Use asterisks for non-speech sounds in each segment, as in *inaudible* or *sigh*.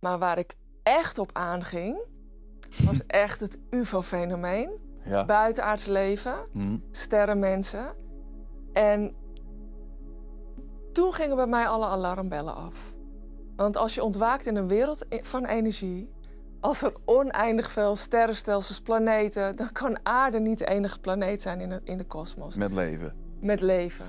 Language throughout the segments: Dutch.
Maar waar ik echt op aanging, was *laughs* echt het UFO-fenomeen. Buitenaards leven, mm. sterrenmensen. En toen gingen bij mij alle alarmbellen af. Want als je ontwaakt in een wereld van energie, als er oneindig veel sterrenstelsels, planeten, dan kan aarde niet de enige planeet zijn in de, in de kosmos. Met leven. Met leven.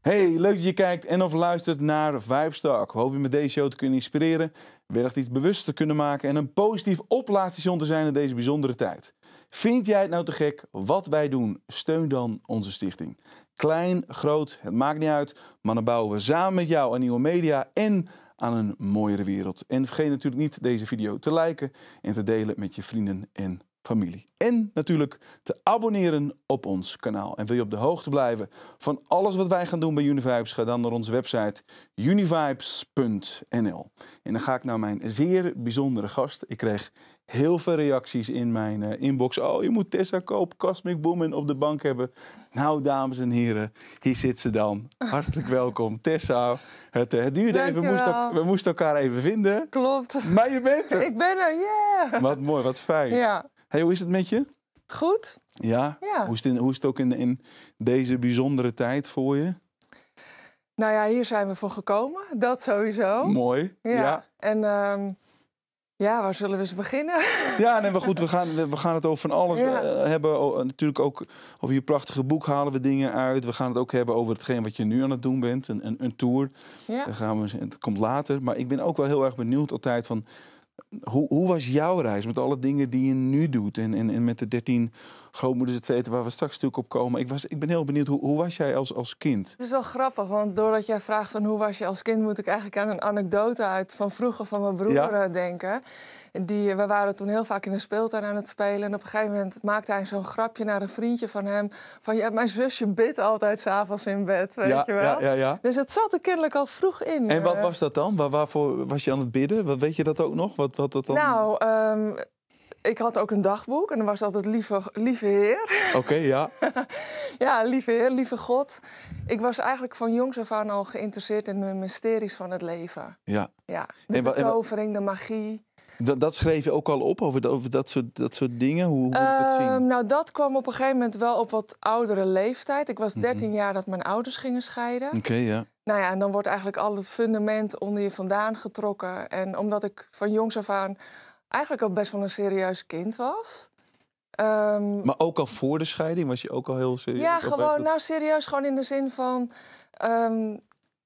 Hey, leuk dat je kijkt en of luistert naar Vibestalk. We hopen je met deze show te kunnen inspireren, wellicht iets bewuster te kunnen maken en een positief oplaadstation te zijn in deze bijzondere tijd. Vind jij het nou te gek wat wij doen? Steun dan onze stichting. Klein, groot, het maakt niet uit, maar dan bouwen we samen met jou aan nieuwe media en aan een mooiere wereld. En vergeet natuurlijk niet deze video te liken en te delen met je vrienden en familie. En natuurlijk te abonneren op ons kanaal. En wil je op de hoogte blijven van alles wat wij gaan doen bij Univibes, ga dan naar onze website univibes.nl. En dan ga ik naar mijn zeer bijzondere gast. Ik kreeg heel veel reacties in mijn eh, inbox. Oh, je moet Tessa Koop, Cosmic Woman op de bank hebben. Nou, dames en heren, hier zit ze dan. Hartelijk *laughs* welkom, Tessa. Het, eh, het duurde even, we moesten elkaar even vinden. Klopt. Maar je bent er. *laughs* Ik ben er, ja. Wat mooi, wat fijn. Ja. Hey, hoe is het met je? Goed. Ja? ja. Hoe, is het hoe is het ook in, in deze bijzondere tijd voor je? Nou ja, hier zijn we voor gekomen. Dat sowieso. Mooi. Ja. En ehm, ja, waar zullen we eens beginnen? Ja, nee, maar goed, we gaan, we gaan het over van alles ja. Eh, hebben. Eh, natuurlijk ook over je prachtige boek halen we dingen uit. We gaan het ook hebben over hetgeen wat je nu aan het doen bent. Een, een, een tour. Ja. Daar gaan we, het komt later. Maar ik ben ook wel heel erg benieuwd altijd van... Hoe, hoe was jouw reis met alle dingen die je nu doet en, en, en met de 13 grootmoeder het weten weten waar we straks natuurlijk op komen. Ik, was, ik ben heel benieuwd, hoe, hoe was jij als, als kind? Het is wel grappig, want doordat jij vraagt van hoe was je als kind, moet ik eigenlijk aan een anekdote uit van vroeger van mijn broer eh, denken. Die, we waren toen heel vaak in een speeltuin aan het spelen. En op een gegeven moment maakte hij zo'n grapje naar een vriendje van hem. Van, ja, mijn zusje bidt altijd s'avonds in bed, weet je wel. Ja, ja, dus het zat er kennelijk al vroeg in. En wat eh. was dat dan? Waar, waarvoor was je aan het bidden? Wat, weet je dat ook nog? Wat, wat dat dan... Nou, ehm, ik had ook een dagboek en dan was altijd lieve, lieve Heer. Oké, ja. *laughs* ja, lieve Heer, lieve God. Ik was eigenlijk van jongs af aan al geïnteresseerd in de mysteries van het leven. Ja. ja de en betovering, de magie. Dat, dat, schreef je ook al op, over, over dat, soort, dat soort dingen? Hoe, hoe dat ehm, nou, dat kwam op een gegeven moment wel op wat oudere leeftijd. Ik was 13 mhm. jaar dat mijn ouders gingen scheiden. Oké, ja. Nou ja, en dan wordt eigenlijk al het fundament onder je vandaan getrokken. En omdat ik van jongs af aan eigenlijk al best wel een serieus kind was. Ehm, maar ook al voor de scheiding was je ook al heel serieus? Ja, gewoon, nou serieus, gewoon in de zin van ehm,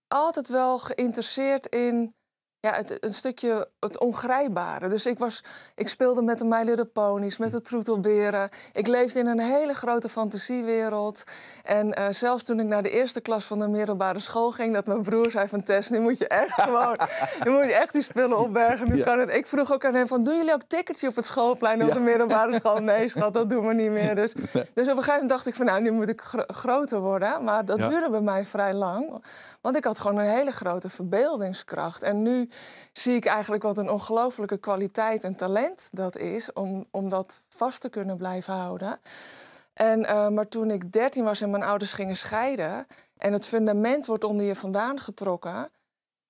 altijd wel geïnteresseerd in ja, het, een stukje het ongrijpbare. Dus ik, was, ik speelde met de My Little Ponies, met de troetelberen. Ik leefde in een hele grote fantasiewereld. En eh, zelfs toen ik naar de eerste klas van de middelbare school ging... dat mijn broer zei van Tess, nu moet je echt gewoon... *laughs* moet je echt die spullen opbergen, nu kan het. Ik vroeg ook aan hem van, doen jullie ook ticketje op het schoolplein... op de middelbare school? Nee, schat, dat doen we niet meer. Dus, dus op een gegeven moment dacht ik van, nou, nu moet ik groter worden. Maar dat duurde bij mij vrij lang... Want ik had gewoon een hele grote verbeeldingskracht. En nu zie ik eigenlijk wat een ongelofelijke kwaliteit en talent dat is om, om dat vast te kunnen blijven houden. En, eh, maar toen ik 13 was en mijn ouders gingen scheiden en het fundament wordt onder je vandaan getrokken,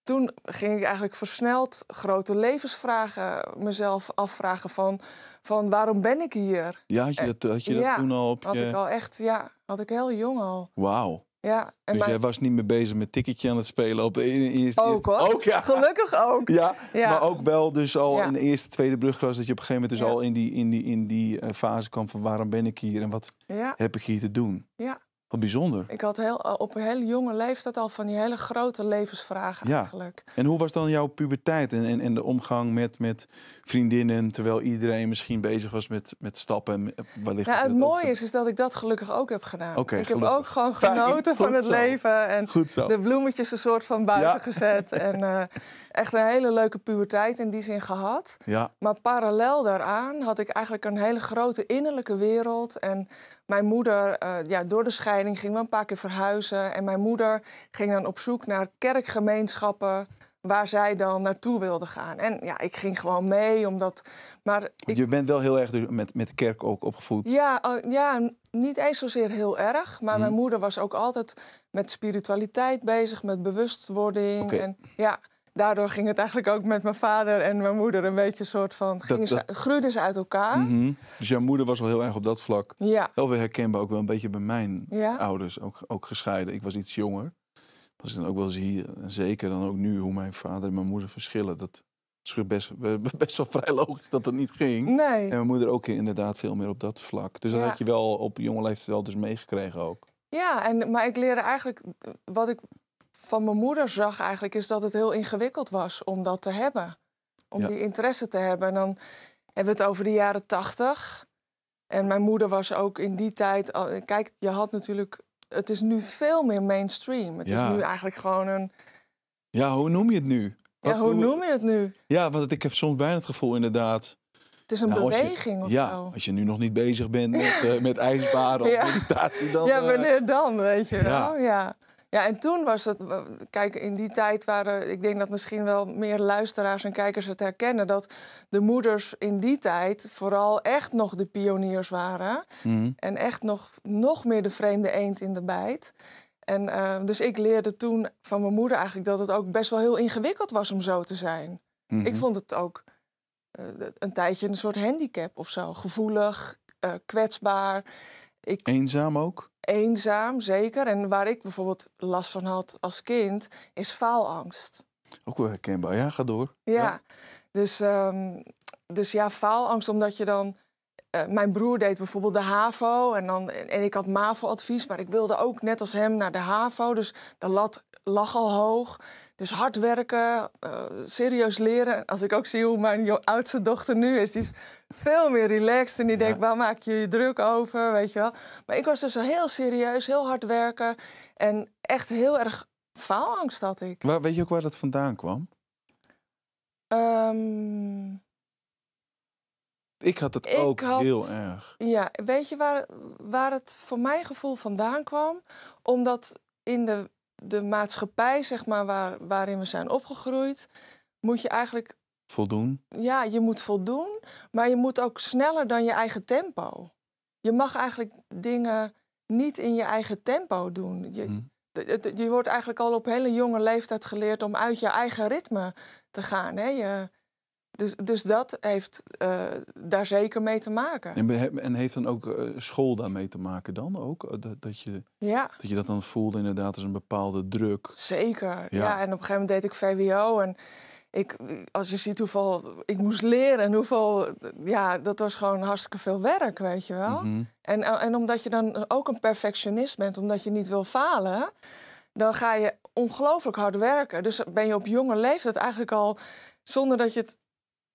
toen ging ik eigenlijk versneld grote levensvragen mezelf afvragen van, van waarom ben ik hier? Ja, had je eh, dat, had je dat toen al op je... had ik al echt, ja, had ik heel jong al. Wauw. Ja, dus jij was niet meer bezig met ticketje aan het spelen op e- in, eerste. Ook hoor. Ook, ja. Gelukkig ook. Ja, maar ook wel dus al in de eerste, tweede brugklas... dat je op een gegeven moment dus al in die, in die, in die eh, fase kwam van... waarom ben ik hier en wat heb ik hier te doen? Ja bijzonder. Ik had heel, eh, op een hele jonge leeftijd al van die hele grote levensvragen ja. eigenlijk. En hoe was dan jouw puberteit en, en, de omgang met, met vriendinnen... terwijl iedereen misschien bezig was met, met stappen? Wellicht nou, het mooie is, is dat ik dat gelukkig ook heb gedaan. Okay, ik heb ook gewoon genoten van het leven. En de bloemetjes een soort van buiten gezet. *laughs* en eh, echt een hele leuke puberteit in die zin gehad. Ja. Maar parallel daaraan had ik eigenlijk een hele grote innerlijke wereld... en mijn moeder, eh, ja, door de scheiding gingen we een paar keer verhuizen. En mijn moeder ging dan op zoek naar kerkgemeenschappen waar zij dan naartoe wilde gaan. En ja, ik ging gewoon mee, omdat... Maar Je bent wel heel erg dus met met, de kerk ook opgevoed. Ja, ja, niet eens zozeer heel erg. Maar mijn mhm. moeder was ook altijd met spiritualiteit bezig, met bewustwording. En, ja daardoor ging het eigenlijk ook met mijn vader en mijn moeder een beetje soort van. Gingen dat, groeiden ze uit elkaar. Mhm. Dus jouw moeder was al heel erg op dat vlak. Ja. Wel weer herkenbaar, ook wel een beetje bij mijn ouders. Ook, ook gescheiden. Ik was iets jonger. Als ik dan ook wel zie, zeker dan ook nu, hoe mijn vader en mijn moeder verschillen. Dat is best, *laughs* best wel vrij logisch dat dat niet ging. Nee. En mijn moeder ook inderdaad veel meer op dat vlak. Dus dat had je wel op jonge leeftijd wel dus meegekregen ook. Ja, en, maar ik leerde eigenlijk wat ik van mijn moeder zag eigenlijk, is dat het heel ingewikkeld was om dat te hebben. Om die interesse te hebben. En dan hebben we het over de jaren tachtig. En mijn moeder was ook in die tijd. Kijk, je had natuurlijk. Het is nu veel meer mainstream. Het is nu eigenlijk gewoon een. Ja, hoe noem je het nu? ja, hoe, noem je het nu? Ja, want ik heb soms bijna het gevoel inderdaad. Het is een nou, beweging je, of ja, als je nu nog niet bezig bent met, eh, *laughs* ja. met ijsbaden of meditatie, dan... Ja, eh, wanneer dan, weet je wel, ja. Ja, en toen was het. Kijk, in die tijd waren. Ik denk dat misschien wel meer luisteraars en kijkers het herkennen. Dat de moeders in die tijd vooral echt nog de pioniers waren. Mhm. En echt nog, nog meer de vreemde eend in de bijt. En eh, dus ik leerde toen van mijn moeder eigenlijk dat het ook best wel heel ingewikkeld was om zo te zijn. Mhm. Ik vond het ook eh, een tijdje een soort handicap of zo. Gevoelig, eh, kwetsbaar. Ik... Eenzaam ook? eenzaam, zeker. En waar ik bijvoorbeeld last van had als kind, is faalangst. Ook wel herkenbaar, ja, ga door. Ja, Dus, ehm, dus ja, faalangst omdat je dan... Eh, mijn broer deed bijvoorbeeld de HAVO en, dan, en ik had MAVO-advies, maar ik wilde ook net als hem naar de HAVO. Dus de lat lach al hoog. Dus hard werken, eh, serieus leren. Als ik ook zie hoe mijn oudste dochter nu is, die is veel meer relaxed. En die denkt, waar maak je je druk over, weet je wel. Maar ik was dus heel serieus, heel hard werken. En echt heel erg faalangst had ik. Waar, weet je ook waar dat vandaan kwam? Ehm, ik had het ook heel erg. Ja, weet je waar, waar het voor mijn gevoel vandaan kwam? Omdat in de de maatschappij, zeg maar, waar, waarin we zijn opgegroeid, moet je eigenlijk. Voldoen? Ja, je moet voldoen, maar je moet ook sneller dan je eigen tempo. Je mag eigenlijk dingen niet in je eigen tempo doen. Je, mhm. je wordt eigenlijk al op hele jonge leeftijd geleerd om uit je eigen ritme te gaan. Hè? Je, dus, dus dat heeft eh, daar zeker mee te maken. En, en heeft dan ook eh, school daarmee te maken dan ook? Eh, dat, dat, je, ja. dat je dat dan voelde inderdaad als een bepaalde druk. Zeker, ja. En op een gegeven moment deed ik VWO en ik, als je ziet hoeveel ik moest leren en hoeveel... Ja, dat was gewoon hartstikke veel werk, weet je wel. Mhm. en, en omdat je dan ook een perfectionist bent, omdat je niet wil falen... dan ga je ongelooflijk hard werken. Dus ben je op jonge leeftijd eigenlijk al... Zonder dat je het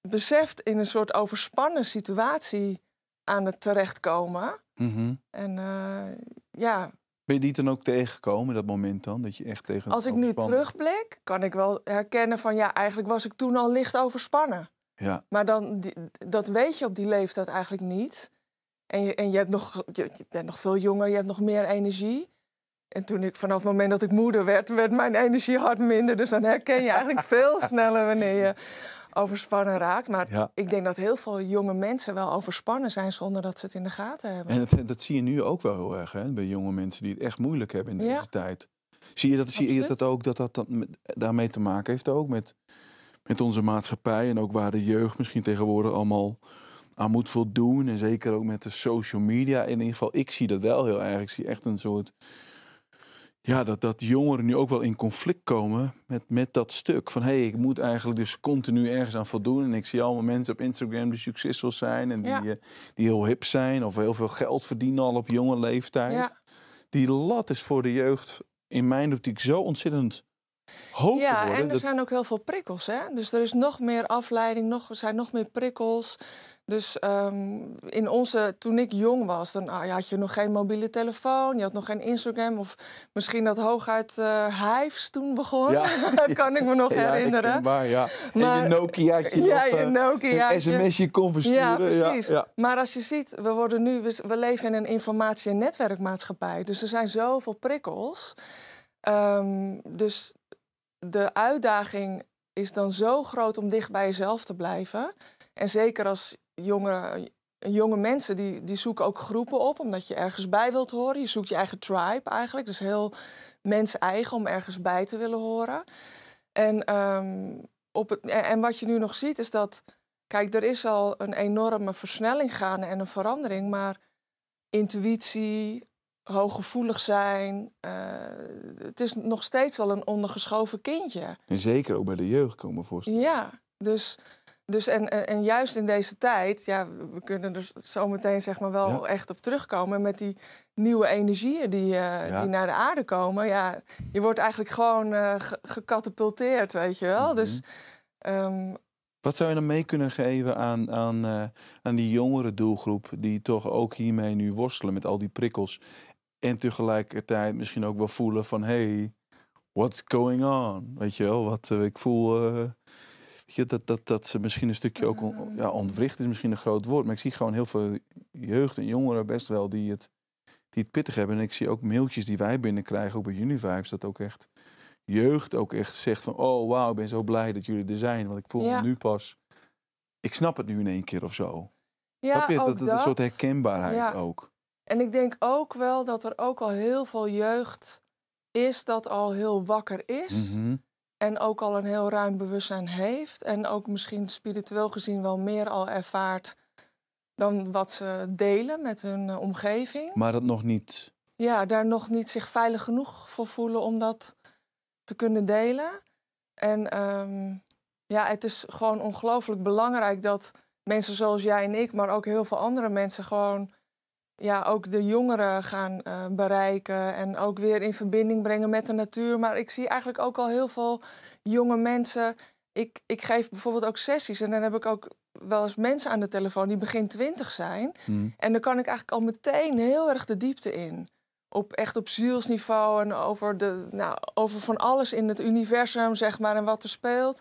beseft in een soort overspannen situatie aan het terechtkomen. Mhm. En eh, ja. Ben je die dan ook tegengekomen, dat moment dan? Dat je echt tegen Als ik nu terugblik, kan ik wel herkennen van ja, eigenlijk was ik toen al licht overspannen. Ja. Maar dan, dat weet je op die leeftijd eigenlijk niet. En je, en je, hebt nog, je, je bent nog veel jonger, je hebt nog meer energie. En toen ik vanaf het moment dat ik moeder werd, werd mijn energie hard minder. Dus dan herken je eigenlijk *laughs* veel sneller wanneer je overspannen raakt. Maar ik denk dat heel veel jonge mensen wel overspannen zijn zonder dat ze het in de gaten hebben. En dat, zie je nu ook wel heel erg hè, bij jonge mensen die het echt moeilijk hebben in deze tijd. Zie je, dat, zie je dat ook, dat dat, daarmee te maken heeft ook met, met onze maatschappij en ook waar de jeugd misschien tegenwoordig allemaal aan moet voldoen. En zeker ook met de social media. In ieder geval, ik zie dat wel heel erg. Ik zie echt een soort ja, dat, dat jongeren nu ook wel in conflict komen met, met dat stuk. Van hé, hey, ik moet eigenlijk dus continu ergens aan voldoen. En ik zie allemaal mensen op Instagram die succesvol zijn en die, eh, die heel hip zijn of heel veel geld verdienen al op jonge leeftijd. Die lat is voor de jeugd in mijn optiek zo ontzettend ja, en er zijn ook heel veel prikkels. Hè? Dus er is nog meer afleiding, nog, er zijn nog meer prikkels. Dus ehm, in onze, toen ik jong was, dan ah, had je nog geen mobiele telefoon, je had nog geen Instagram of misschien dat hooguit uh, toen begon. *laughs* dat kan ik me nog *laughs* ja, herinneren. Maar ja, en je Nokia'tje. Ja, je eh, Nokia. Een sms'je kon versturen. Ja, precies. Maar als je ziet, we, worden nu, we leven in een informatie- en netwerkmaatschappij. Dus er zijn zoveel prikkels. Ehm, dus de uitdaging is dan zo groot om dicht bij jezelf te blijven. En zeker als jonge, eh, jonge mensen, die, die zoeken ook groepen op, omdat je ergens bij wilt horen. Je zoekt je eigen tribe eigenlijk, dus heel mens-eigen om ergens bij te willen horen. En, ehm, op het, en wat je nu nog ziet is dat, kijk, er is al een enorme versnelling gaande en een verandering, maar intuïtie, hooggevoelig zijn. Eh, het is nog steeds wel een ondergeschoven kindje. En zeker ook bij de jeugd, komen voorstellen. Ja, dus, dus en, en, juist in deze tijd, ja, we kunnen er dus zometeen zeg maar wel echt op terugkomen met die nieuwe energieën die, eh, die naar de aarde komen. Ja, je wordt eigenlijk gewoon uh, eh, gekatapulteerd, weet je wel. Dus. Mhm. Ehm, wat zou je dan mee kunnen geven aan, aan, aan die jongere doelgroep die toch ook hiermee nu worstelen met al die prikkels en tegelijkertijd misschien ook wel voelen van... hey, what's going on? Weet je wel, wat, eh, ik voel... Eh, je, dat, dat, dat ze misschien een stukje ook mm. ja, ontwricht is misschien een groot woord. Maar ik zie gewoon heel veel jeugd en jongeren best wel die het, die het pittig hebben. En ik zie ook mailtjes die wij binnenkrijgen, ook bij Univibes, dat ook echt jeugd ook echt zegt van... oh, wauw, ik ben zo blij dat jullie er zijn. Want ik voel nu pas... Ik snap het nu in één keer of zo. Ja, dat, dat, dat, een soort herkenbaarheid ook. En ik denk ook wel dat er ook al heel veel jeugd is dat al heel wakker is. Mhm. En ook al een heel ruim bewustzijn heeft. En ook misschien spiritueel gezien wel meer al ervaart dan wat ze delen met hun eh, omgeving. Maar dat nog niet. Ja, daar nog niet zich veilig genoeg voor voelen om dat te kunnen delen. En ehm, ja, het is gewoon ongelooflijk belangrijk dat mensen zoals jij en ik, maar ook heel veel andere mensen gewoon ja, ook de jongeren gaan eh, bereiken en ook weer in verbinding brengen met de natuur. Maar ik zie eigenlijk ook al heel veel jonge mensen. Ik, ik geef bijvoorbeeld ook sessies en dan heb ik ook wel eens mensen aan de telefoon die begin twintig zijn. Hmm. En dan kan ik eigenlijk al meteen heel erg de diepte in. Op, echt op zielsniveau en over, de, nou, over van alles in het universum, zeg maar, en wat er speelt.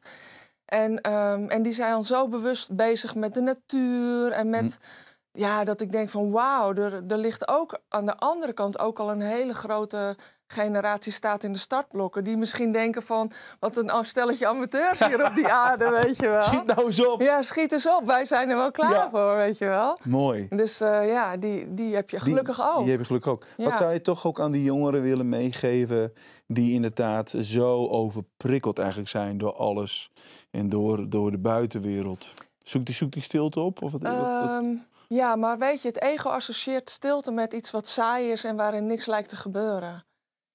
En, ehm, en die zijn al zo bewust bezig met de natuur en met... Hmm ja, dat ik denk van wauw, er, er ligt ook aan de andere kant ook al een hele grote generatie staat in de startblokken. Die misschien denken van, wat een oh, stelletje amateurs hier op die *laughs* aarde, weet je wel. Schiet nou eens op. Ja, schiet eens op. Wij zijn er wel klaar voor, weet je wel. Mooi. Dus eh, ja, die, die heb je gelukkig die, ook. Die heb je gelukkig ook. Wat zou je toch ook aan die jongeren willen meegeven... die inderdaad zo overprikkeld eigenlijk zijn door alles... en door, door de buitenwereld? Zoek die, zoek die stilte op? Of wat, ehm, ja, maar weet je, het ego associeert stilte met iets wat saai is en waarin niks lijkt te gebeuren.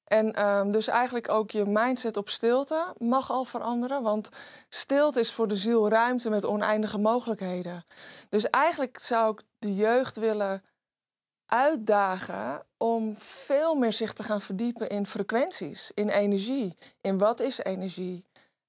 En ehm, dus eigenlijk ook je mindset op stilte mag al veranderen. Want stilte is voor de ziel ruimte met oneindige mogelijkheden. Dus eigenlijk zou ik de jeugd willen uitdagen om veel meer zich te gaan verdiepen in frequenties, in energie. In wat is energie?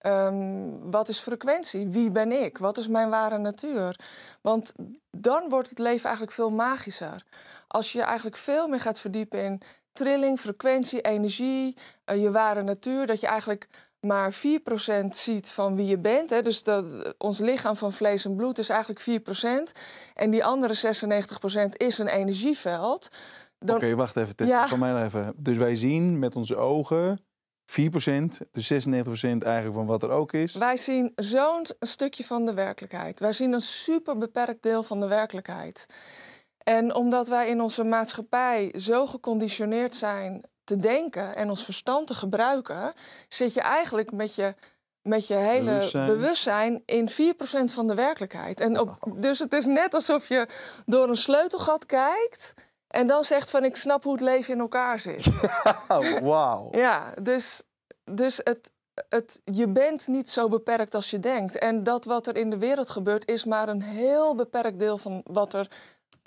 Ehm, wat is frequentie? Wie ben ik? Wat is mijn ware natuur? Want dan wordt het leven eigenlijk veel magischer. Als je eigenlijk veel meer gaat verdiepen in trilling, frequentie, energie, eh, je ware natuur, dat je eigenlijk maar 4% ziet van wie je bent. Hè? Dus dat, ons lichaam van vlees en bloed is eigenlijk 4%. En die andere 96% is een energieveld. Oké, wacht even. ja. van mij even. Dus wij zien met onze ogen 4%, dus 96% eigenlijk van wat er ook is. Wij zien zo'n stukje van de werkelijkheid. Wij zien een super beperkt deel van de werkelijkheid. En omdat wij in onze maatschappij zo geconditioneerd zijn te denken en ons verstand te gebruiken, zit je eigenlijk met je, met je hele bewustzijn, in 4% van de werkelijkheid. En oh. dus het is net alsof je door een sleutelgat kijkt en dan zegt van ik snap hoe het leven in elkaar zit. *laughs* Wauw. ja, dus, dus het, het, je bent niet zo beperkt als je denkt. En dat wat er in de wereld gebeurt is maar een heel beperkt deel van wat er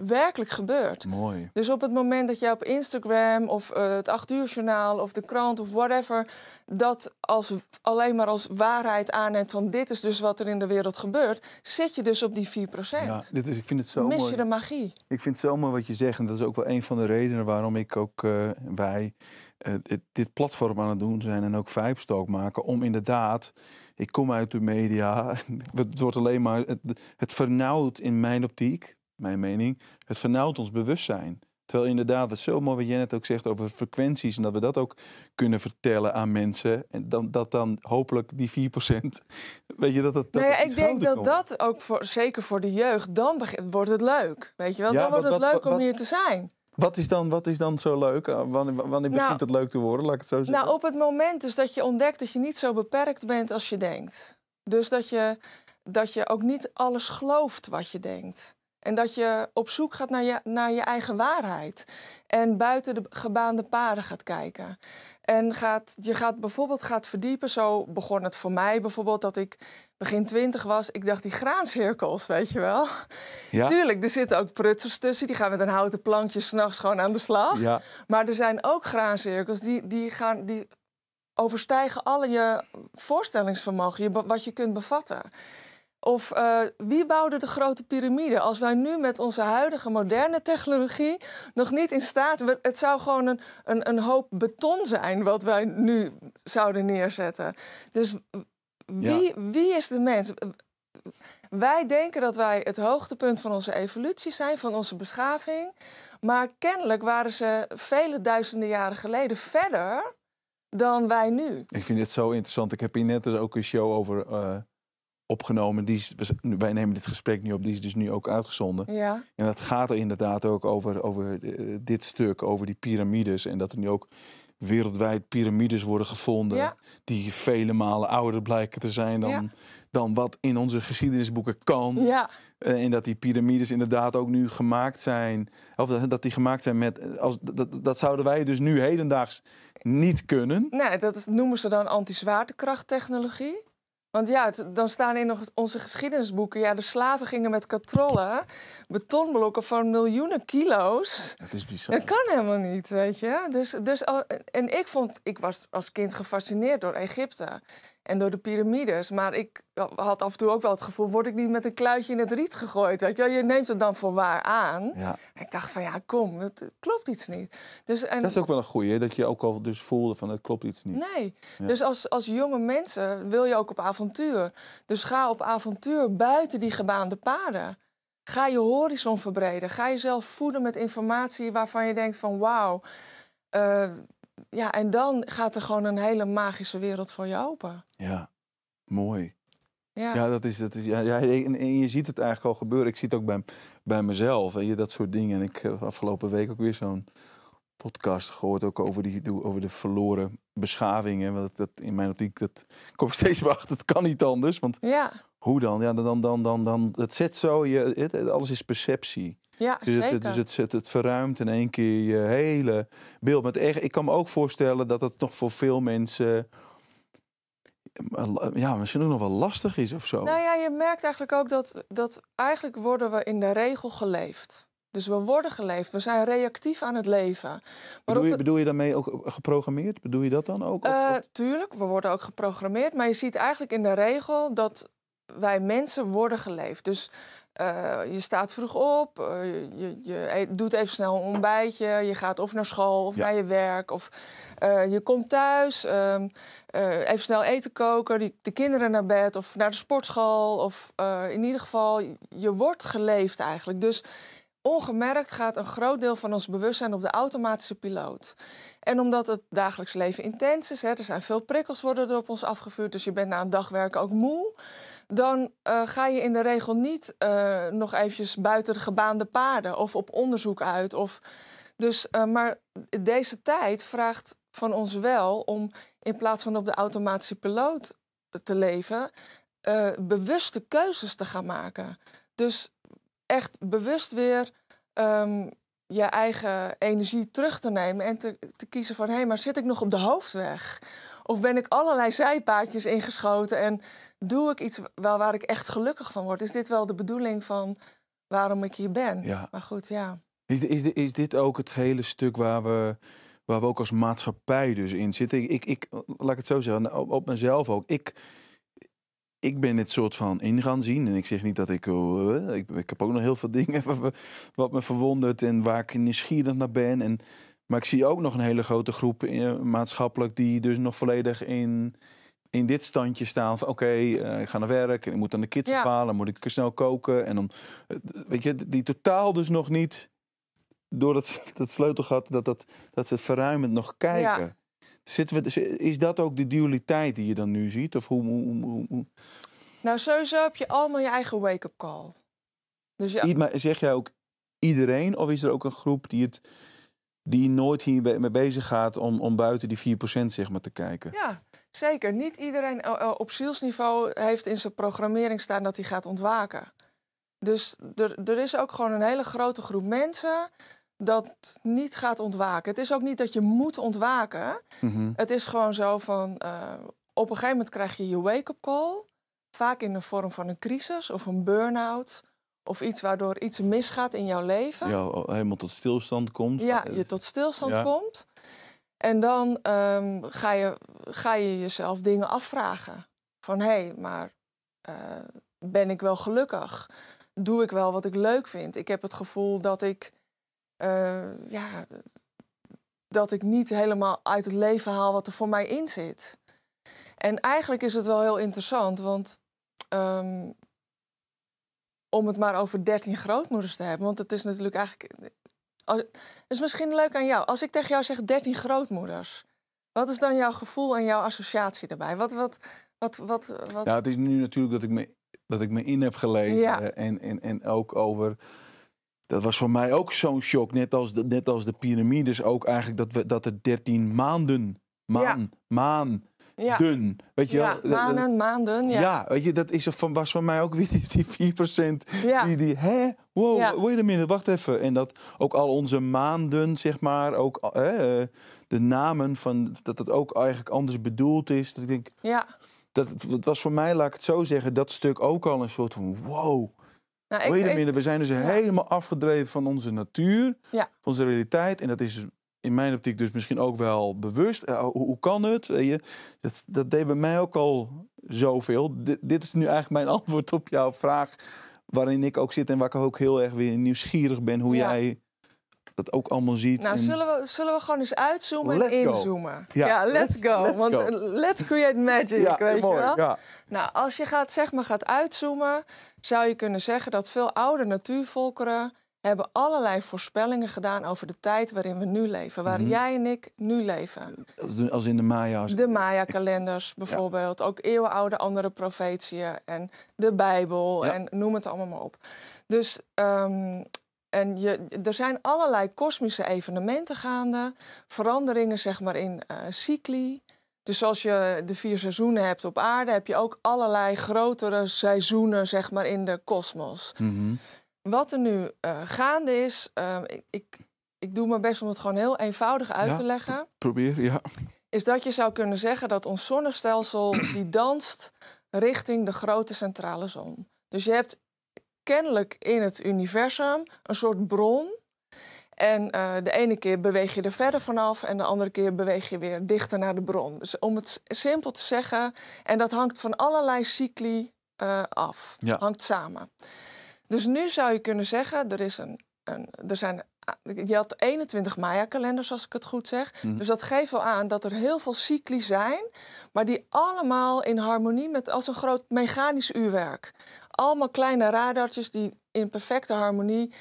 werkelijk gebeurt. Mooi. Dus op het moment dat jij op Instagram of eh, het 8 uur journaal of de krant of whatever, dat als, alleen maar als waarheid aanneemt van dit is dus wat er in de wereld gebeurt, zit je dus op die 4%. Ja, dit is, ik vind het zo Mis je de magie. Ik vind het zo mooi wat je zegt en dat is ook wel een van de redenen waarom ik ook eh, wij eh, dit, platform aan het doen zijn en ook vijfstook maken om inderdaad, ik kom uit de media, *laughs* het wordt alleen maar, het, het vernauwt in mijn optiek mijn mening, het vernauwt ons bewustzijn. Terwijl inderdaad, het is zo mooi wat jij net ook zegt over frequenties en dat we dat ook kunnen vertellen aan mensen. En dan, dat dan hopelijk die 4%, *laughs* weet je, dat dat. dat nou ja, ik denk dat dat ook voor, zeker voor de jeugd, dan wordt het leuk. Weet je wel, dan wordt het leuk om hier te zijn. Wat is, dan, wat is dan zo leuk? Eh, wanneer, wanneer nou- begint het leuk te worden? Laat ik het zo zeggen. Nou, op het moment dus dat je ontdekt dat je niet zo beperkt bent als je denkt. Dus dat je, dat je ook niet alles gelooft wat je denkt. En dat je op zoek gaat naar je, naar je eigen waarheid. En buiten de gebaande paden gaat kijken. En gaat, je gaat bijvoorbeeld gaat verdiepen. Zo begon het voor mij bijvoorbeeld dat ik begin twintig was. Ik dacht, die graancirkels, weet je wel. Ja. Tuurlijk, er zitten ook prutsers tussen. Die gaan met een houten plankje s'nachts gewoon aan de slag. Ja. Maar er zijn ook graancirkels die, die, gaan, die overstijgen alle je voorstellingsvermogen. Je, wat je kunt bevatten. Of eh, wie bouwde de grote piramide? Als wij nu met onze huidige moderne technologie nog niet in staat. Het zou gewoon een, een, een hoop beton zijn wat wij nu zouden neerzetten. Dus wie, wie is de mens? Wij denken dat wij het hoogtepunt van onze evolutie zijn, van onze beschaving. Maar kennelijk waren ze vele duizenden jaren geleden verder dan wij nu. Ik vind dit zo interessant. Ik heb hier net dus ook een show over. Eh, opgenomen. Die wij nemen dit gesprek nu op, die is dus nu ook uitgezonden. Ja. En dat gaat er inderdaad ook over, over eh, dit stuk, over die piramides. En dat er nu ook wereldwijd piramides worden gevonden. Die vele malen ouder blijken te zijn dan, dan wat in onze geschiedenisboeken kan. Ja. Eh, en dat die piramides inderdaad ook nu gemaakt zijn. Of dat die gemaakt zijn met. Eh, als, dat, dat zouden wij dus nu hedendaags niet kunnen. Nee, dat noemen ze dan anti-zwaartekrachttechnologie. Want ja, dan staan in nog onze geschiedenisboeken... ja, de slaven gingen met katrollen, betonblokken van miljoenen kilo's. Dat is bizar. Dat kan helemaal niet, weet je. Dus, dus, en ik, vond, ik was als kind gefascineerd door Egypte en door de piramides. Maar ik had af en toe ook wel het gevoel, word ik niet met een kluitje in het riet gegooid? Weet je? je neemt het dan voor waar aan. En ik dacht van ja, kom, het klopt iets niet. Dus, en... Dat is ook wel een goeie, dat je ook al dus voelde van het klopt iets niet. Nee, dus als, als jonge mensen wil je ook op avontuur. Dus ga op avontuur buiten die gebaande paden. Ga je horizon verbreden. Ga jezelf voeden met informatie waarvan je denkt van wauw... Eh, ja, en dan gaat er gewoon een hele magische wereld voor je open. Ja, mooi. Ja, ja dat is. Dat is ja, en, je ziet het eigenlijk al gebeuren. Ik zie het ook bij, bij mezelf. En je, dat soort dingen. En ik heb eh, afgelopen week ook weer zo'n podcast gehoord. Ook over, die, over de verloren beschavingen. Want dat, in mijn optiek, dat ik steeds wachten. achter. Het kan niet anders. Want ja. hoe dan? Ja, dan, dan, dan, dan, dan. Het zet zo. Je, het, alles is perceptie. Ja, dus, Het, dus het, het, verruimt in één keer je hele beeld. Met ik kan me ook voorstellen dat het nog voor veel mensen ja, misschien ook nog wel lastig is of zo. Nou ja, je merkt eigenlijk ook dat, dat eigenlijk worden we in de regel geleefd. Dus we worden geleefd, we zijn reactief aan het leven. Bedoel je, bedoel je, daarmee ook geprogrammeerd? Bedoel je dat dan ook? Eh, of, tuurlijk, we worden ook geprogrammeerd. Maar je ziet eigenlijk in de regel dat wij mensen worden geleefd. Dus eh, je staat vroeg op, eh, je, je, doet even snel een ontbijtje, je gaat of naar school of naar je werk of eh, je komt thuis, ehm, even snel eten koken, die, de kinderen naar bed of naar de sportschool of in ieder geval je wordt geleefd eigenlijk. Dus ongemerkt gaat een groot deel van ons bewustzijn op de automatische piloot. En omdat het dagelijks leven intens is, hè, er zijn veel prikkels worden er op ons afgevuurd, dus je bent na een dag werken ook moe dan eh, ga je in de regel niet eh, nog eventjes buiten de gebaande paden of op onderzoek uit. Of, dus, eh, maar deze tijd vraagt van ons wel om in plaats van op de automatische piloot te leven, bewuste keuzes te gaan maken. Dus echt bewust weer ehm, je eigen energie terug te nemen en te, kiezen van hé, maar zit ik nog op de hoofdweg? Of ben ik allerlei zijpaadjes ingeschoten en doe ik iets wel waar ik echt gelukkig van word? Is dit wel de bedoeling van waarom ik hier ben? Ja. Maar goed, ja. Is, is, is dit ook het hele stuk waar we, waar we ook als maatschappij dus in zitten? Ik, ik, laat ik het zo zeggen, nou, op, mezelf ook. Ik, ik ben dit soort van in gaan zien. En ik zeg niet dat ik, eh, ik... heb ook nog heel veel dingen *laughs* wat me verwondert en waar ik nieuwsgierig naar ben. En, maar ik zie ook nog een hele grote groep eh, maatschappelijk die dus nog volledig in in dit standje staan van oké, okay, uh, eh, ik ga naar werk en ik moet dan de kids halen, moet ik snel koken en dan eh, weet je die totaal dus nog niet door dat, *laughs* dat sleutelgat dat, dat, dat ze het verruimend nog kijken. Zitten we, is dat ook de dualiteit die je dan nu ziet? Of hoe, hoe, hoe, hoe? Nou, sowieso heb je allemaal je eigen wake-up call. Dus ja. Maar zeg jij ook iedereen? Of is er ook een groep die het die nooit hiermee bezig gaat om, om buiten die 4% zeg maar te kijken? Ja, Zeker. Niet iedereen eh, eh, op zielsniveau heeft in zijn programmering staan dat hij gaat ontwaken. Dus er, er is ook gewoon een hele grote groep mensen dat niet gaat ontwaken. Het is ook niet dat je moet ontwaken. Mhm. Het is gewoon zo van eh, op een gegeven moment krijg je je wake-up call. Vaak in de vorm van een crisis of een burn-out. Of iets waardoor iets misgaat in jouw leven. Ja, helemaal tot stilstand komt. Ja, je tot stilstand komt. En dan ehm, ga, je, ga je jezelf dingen afvragen. Van hé, hey, maar eh, ben ik wel gelukkig? Doe ik wel wat ik leuk vind? Ik heb het gevoel dat ik, eh, ja, dat ik niet helemaal uit het leven haal wat er voor mij in zit. En eigenlijk is het wel heel interessant, want ehm, om het maar over dertien grootmoeders te hebben, want het is natuurlijk eigenlijk dat oh, is misschien leuk aan jou. Als ik tegen jou zeg 13 grootmoeders, wat is dan jouw gevoel en jouw associatie daarbij? Wat, wat, wat, wat, wat... Ja, het is nu natuurlijk dat ik me, dat ik me in heb gelezen en, en, en ook over. Dat was voor mij ook zo'n shock, net als de, net als de piramides dus ook eigenlijk, dat, we, dat er 13 maanden, maan, maan ja. dun. Weet je ja, wel? maanden, maanden. Ja. ja. weet je, dat is er van, was van mij ook weer *laughs* die 4%. Ja. Die, die, hè? Wow, ja. je a minder wacht even. En dat ook al onze maanden, zeg maar, ook hè, eh, eh, de namen van, dat dat ook eigenlijk anders bedoeld is. Dat ik denk, ja. dat, dat was voor mij, laat ik het zo zeggen, dat stuk ook al een soort van wow. Nou, je ik, minder we zijn dus helemaal afgedreven van onze natuur, van onze realiteit. En dat is dus in mijn optiek dus misschien ook wel bewust. Eh, hoe, kan het? Weet je? Dat, dat deed bij mij ook al zoveel. dit is nu eigenlijk mijn *laughs* antwoord op jouw vraag. Waarin ik ook zit en waar ik ook heel erg weer nieuwsgierig ben hoe jij dat ook allemaal ziet. Nou, zullen, we, zullen we gewoon eens uitzoomen en inzoomen? Ja, let's, go. Let's want eh, let's create magic, weet je wel? Ja. Nou, als je gaat, zeg maar, gaat uitzoomen... zou je kunnen zeggen dat veel oude natuurvolkeren hebben allerlei voorspellingen gedaan over de tijd waarin we nu leven. Waar mhm. jij en ik nu leven. Als in de Maya's? De Maya-kalenders bijvoorbeeld. Ook eeuwenoude andere profetieën. En de Bijbel. En noem het allemaal maar op. Dus ehm, en je, er zijn allerlei kosmische evenementen gaande. Veranderingen zeg maar in uh, cycli. Dus als je de vier seizoenen hebt op aarde... heb je ook allerlei grotere seizoenen zeg maar in de kosmos. Mhm wat er nu eh, gaande is, ehm, ik, ik, ik, doe mijn best om het gewoon heel eenvoudig uit te leggen. Probeer, ja. Is dat je zou kunnen zeggen dat ons zonnestelsel *clears throat* die danst richting de grote centrale zon. Dus je hebt kennelijk in het universum een soort bron. En eh, de ene keer beweeg je er verder vanaf en de andere keer beweeg je weer dichter naar de bron. Dus om het simpel te zeggen, en dat hangt van allerlei cycli eh, af, hangt samen. Dus nu zou je kunnen zeggen, er, is een, er zijn je had 21 Maya-kalenders, als ik het goed zeg. Mhm. Dus dat geeft wel aan dat er heel veel cycli zijn, maar die allemaal in harmonie met als een groot mechanisch uurwerk. Allemaal kleine radartjes die in perfecte harmonie.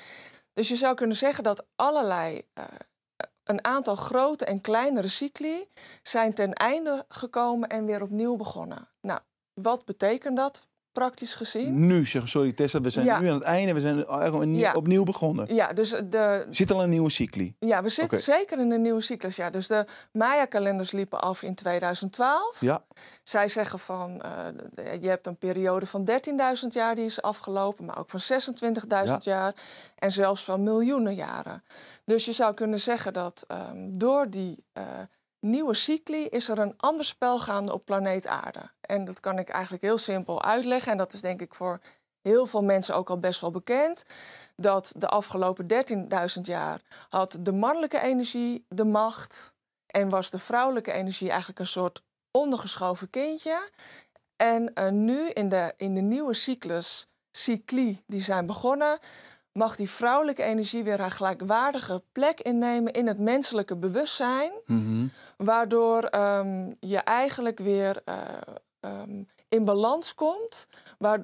Dus je zou kunnen zeggen dat allerlei, eh, een aantal grote en kleinere cycli zijn ten einde gekomen en weer opnieuw begonnen. Nou, wat betekent dat? praktisch gezien. Nu, sorry Tessa, we zijn nu aan het einde. We zijn opnieuw begonnen. Ja, dus de... Zit al een nieuwe cycli? Ja, we zitten zeker in een nieuwe cyclus. Ja. Dus de Maya-kalenders liepen af in 2012. Ja. Zij zeggen van, eh, je hebt een periode van 13.000 jaar die is afgelopen. Maar ook van 26.000 jaar. En zelfs van miljoenen jaren. Dus je zou kunnen zeggen dat ehm, door die... Eh, nieuwe cycli is er een ander spel gaande op planeet Aarde. En dat kan ik eigenlijk heel simpel uitleggen. En dat is denk ik voor heel veel mensen ook al best wel bekend. Dat de afgelopen 13.000 jaar had de mannelijke energie de macht. En was de vrouwelijke energie eigenlijk een soort ondergeschoven kindje. En eh, nu in de, in de nieuwe cyclus, cycli, die zijn begonnen, mag die vrouwelijke energie weer haar gelijkwaardige plek innemen in het menselijke bewustzijn. Mhm. Waardoor ehm, je eigenlijk weer eh, ehm, in balans komt. Waar,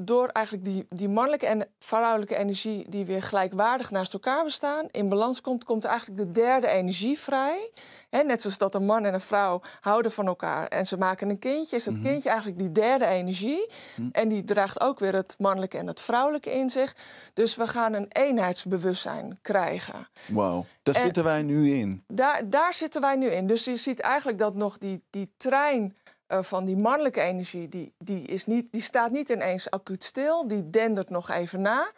door eigenlijk die, die mannelijke en vrouwelijke energie die weer gelijkwaardig naast elkaar bestaan, in balans komt, komt eigenlijk de derde energie vrij. He, net zoals dat een man en een vrouw houden van elkaar en ze maken een kindje, is dat mhm. kindje eigenlijk die derde energie. Mhm. En die draagt ook weer het mannelijke en het vrouwelijke in zich. Dus we gaan een eenheidsbewustzijn krijgen. Wauw, daar zitten wij nu in. Daar, daar zitten wij nu in. Dus je ziet eigenlijk dat nog die, die trein eh, van die mannelijke energie, die, die, is niet, die staat niet ineens acuut stil, die dendert nog even na.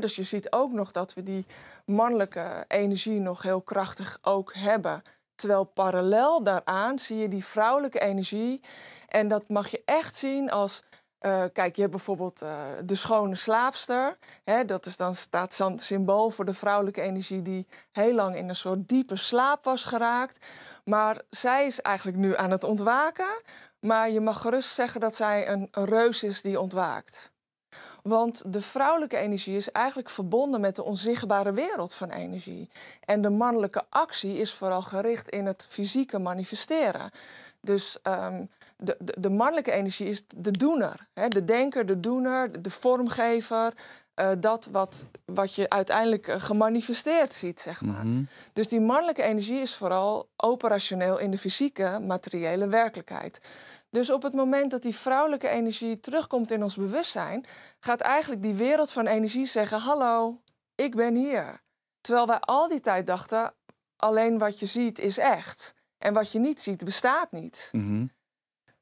dus je ziet ook nog dat we die mannelijke energie nog heel krachtig ook hebben. Terwijl parallel daaraan zie je die vrouwelijke energie. En dat mag je echt zien als. Eh, kijk, je hebt bijvoorbeeld eh, de schone slaapster. Hè, dat is dan, staat symbool voor de vrouwelijke energie die heel lang in een soort diepe slaap was geraakt. Maar zij is eigenlijk nu aan het ontwaken. Maar je mag gerust zeggen dat zij een reus is die ontwaakt. Want de vrouwelijke energie is eigenlijk verbonden met de onzichtbare wereld van energie. En de mannelijke actie is vooral gericht in het fysieke manifesteren. Dus ehm, de, de, de, mannelijke energie is de doener. Hè? De denker, de doener, de vormgever, eh, dat wat, wat je uiteindelijk eh, gemanifesteerd ziet, zeg maar. Mhm. Dus die mannelijke energie is vooral operationeel in de fysieke, materiële werkelijkheid. Dus op het moment dat die vrouwelijke energie terugkomt in ons bewustzijn, gaat eigenlijk die wereld van energie zeggen: Hallo, ik ben hier. Terwijl wij al die tijd dachten: alleen wat je ziet is echt. En wat je niet ziet bestaat niet. Mhm.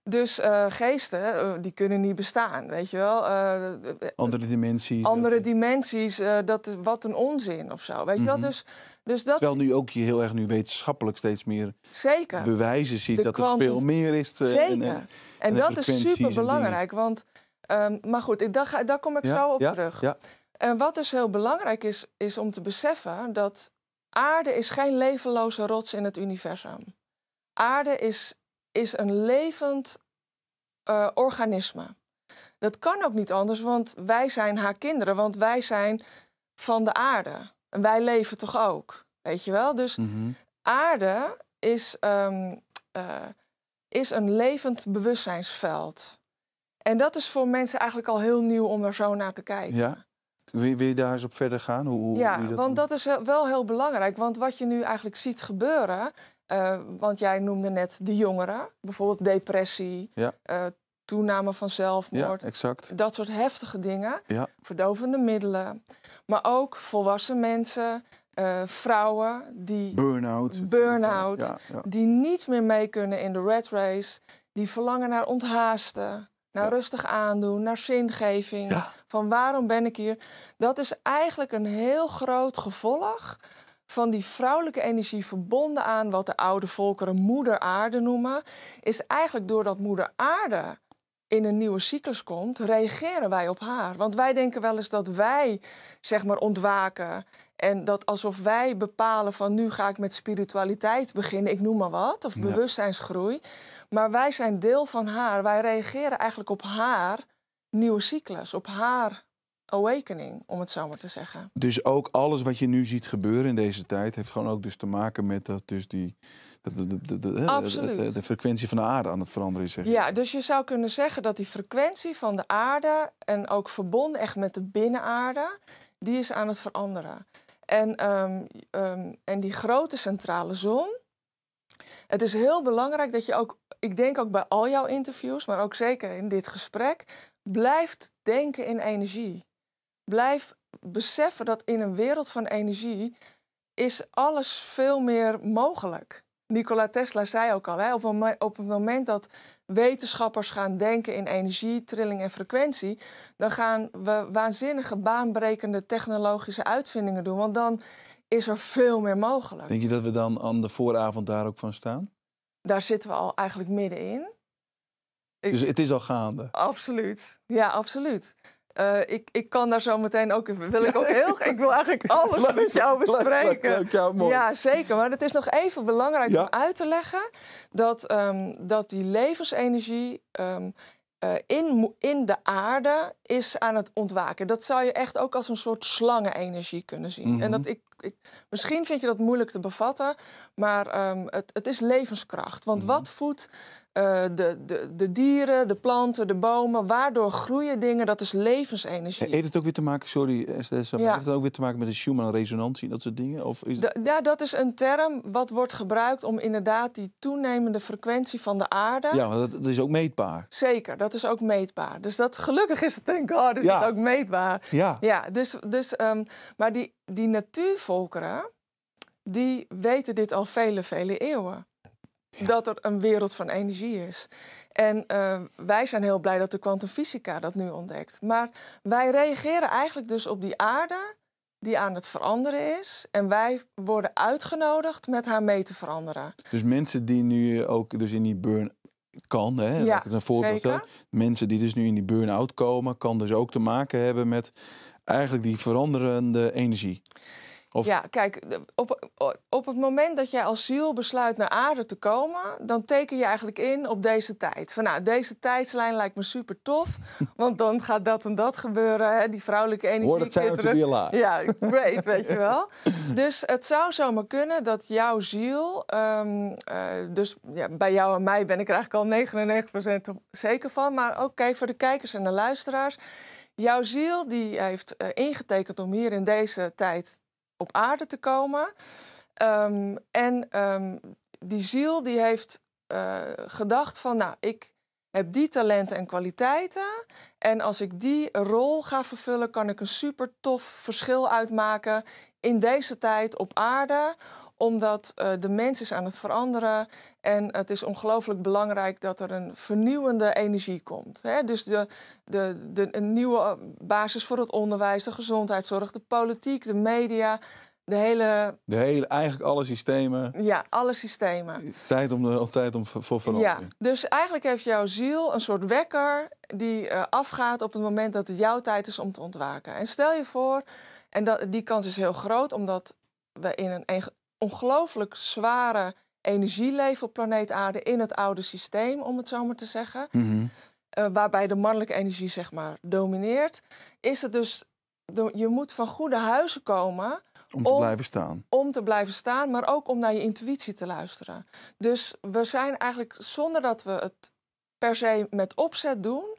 Dus eh, geesten, eh, die kunnen niet bestaan, weet je wel. Eh, andere dimensies. Andere dimensies, dat is wat een onzin of zo, weet je wel. Mhm. Dus, dus dat... Terwijl nu ook je heel erg nu wetenschappelijk steeds meer Zeker. bewijzen ziet... dat er veel meer is. Zeker. En, en, en dat is super belangrijk, want... Ehm, maar goed, ik, daar, ga, daar kom ik zo op terug. Ja. En wat dus heel belangrijk is, is om te beseffen dat... aarde is geen levenloze rots in het universum. Aarde is is een levend uh, organisme. Dat kan ook niet anders, want wij zijn haar kinderen, want wij zijn van de aarde. En wij leven toch ook, weet je wel? Dus mhm. aarde is, ehm, eh, is een levend bewustzijnsveld. En dat is voor mensen eigenlijk al heel nieuw om er zo naar te kijken. Ja? Wil, wil je daar eens op verder gaan? Hoe, hoe ja, dat want dat is wel heel belangrijk. Want wat je nu eigenlijk ziet gebeuren, eh, want jij noemde net de jongeren, bijvoorbeeld depressie, eh, toename van zelfmoord. Ja, exact. Dat soort heftige dingen. Verdovende middelen. Maar ook volwassen mensen, eh, vrouwen die. Burn-out. Burn-out. die niet meer mee kunnen in de red race. Die verlangen naar onthaasten, naar rustig aandoen, naar zingeving. Van waarom ben ik hier? Dat is eigenlijk een heel groot gevolg van die vrouwelijke energie verbonden aan wat de oude volkeren Moeder Aarde noemen, is eigenlijk doordat Moeder Aarde in een nieuwe cyclus komt, reageren wij op haar. Want wij denken wel eens dat wij, zeg maar, ontwaken. En dat alsof wij bepalen van nu ga ik met spiritualiteit beginnen, ik noem maar wat, of bewustzijnsgroei. Maar wij zijn deel van haar. Wij reageren eigenlijk op haar nieuwe cyclus, op haar awakening, om het zo maar te zeggen. Dus ook alles wat je nu ziet gebeuren in deze tijd, heeft gewoon ook dus te maken met dat dus die. De, de, de, de frequentie van de aarde aan het veranderen is. Ja, dus je zou kunnen zeggen dat die frequentie van de aarde en ook verbonden echt met de binnenaarde, die is aan het veranderen. En, ehm, ehm, en die grote centrale zon, het is heel belangrijk dat je ook, ik denk ook bij al jouw interviews, maar ook zeker in dit gesprek, blijft denken in energie blijf beseffen dat in een wereld van energie is alles veel meer mogelijk. Nikola Tesla zei ook al, hè, op, op het moment dat wetenschappers gaan denken in energie, trilling en frequentie, dan gaan we waanzinnige baanbrekende technologische uitvindingen doen. Want dan is er veel meer mogelijk. Denk je dat we dan aan de vooravond daar ook van staan? Daar zitten we al eigenlijk middenin. Dus het is al gaande? Absoluut. Ja, absoluut. Eh, ik, ik kan daar zo meteen ook Wil ik ook heel Ik wil eigenlijk *laughs* alles met jou bespreken. ja, mooi. zeker. Maar het is nog even belangrijk om uit te leggen dat, ehm, dat die levensenergie. Ehm, eh, in, in de aarde is aan het ontwaken. Dat zou je echt ook als een soort slangenenergie kunnen zien. En mhm. dat ik, ik, misschien vind je dat moeilijk te bevatten, maar ehm, het, het is levenskracht. Want mhm. wat voedt eh, de, de, de dieren, de planten, de bomen. Waardoor groeien dingen? Dat is levensenergie. Heeft het ook weer te maken, sorry Estes, maar heeft het ook weer te maken met de Schumann-resonantie en dat soort dingen? Of is Ja, dat is een term wat wordt gebruikt om inderdaad die toenemende frequentie van de aarde... Ja, maar dat, is ook meetbaar. Zeker, dat is ook meetbaar. Dus dat, gelukkig is het, denk god, is ja. het ook meetbaar. Ja. Ja, dus, dus ehm, maar die, die natuurvolkeren, die weten dit al vele, vele eeuwen dat er een wereld van energie is. En eh, wij zijn heel blij dat de kwantumfysica dat nu ontdekt. Maar wij reageren eigenlijk dus op die aarde die aan het veranderen is. En wij worden uitgenodigd met haar mee te veranderen. Dus mensen die nu ook dus in die burn kan, hè, ja, dat is een voorbeeld. Mensen die dus nu in die burn-out komen, kan dus ook te maken hebben met eigenlijk die veranderende energie. Ja, kijk, op, op het moment dat jij als ziel besluit naar aarde te komen, dan teken je eigenlijk in op deze tijd. Van nou, deze tijdslijn lijkt me super tof, *laughs* want dan gaat dat en dat gebeuren. Hè? Die vrouwelijke energie. Hoor het zijn terug. Ja, great, weet je wel. *laughs* Dus het zou zomaar kunnen dat jouw ziel, ehm, eh, dus ja, bij jou en mij ben ik er eigenlijk al 99% zeker van, maar ook okay, voor de kijkers en de luisteraars. Jouw ziel die heeft eh, ingetekend om hier in deze tijd op aarde te komen. Ehm, en ehm, die ziel die heeft eh, gedacht van, nou, ik heb die talenten en kwaliteiten. En als ik die rol ga vervullen, kan ik een super tof verschil uitmaken in deze tijd op aarde omdat eh, de mens is aan het veranderen en het is ongelooflijk belangrijk dat er een vernieuwende energie komt. Hè? Dus de, de, de, een nieuwe eh, basis voor het onderwijs, de gezondheidszorg, de politiek, de media. De hele... De hele, eigenlijk alle systemen. Ja, alle systemen. Tijd om, de, tijd om voor verandering. Ja, dus eigenlijk heeft jouw ziel een soort wekker die eh, afgaat op het moment dat het jouw tijd is om te ontwaken. En stel je voor, en dat, die kans is heel groot, omdat we in een ongelooflijk zware energielever op planeet Aarde in het oude systeem, om het zo maar te zeggen. Mhm. Eh, waarbij de mannelijke energie, zeg maar, domineert. Is het dus, je moet van goede huizen komen. Om te blijven staan. Om te blijven staan, maar ook om naar je intuïtie te luisteren. Dus we zijn eigenlijk, zonder dat we het per se met opzet doen,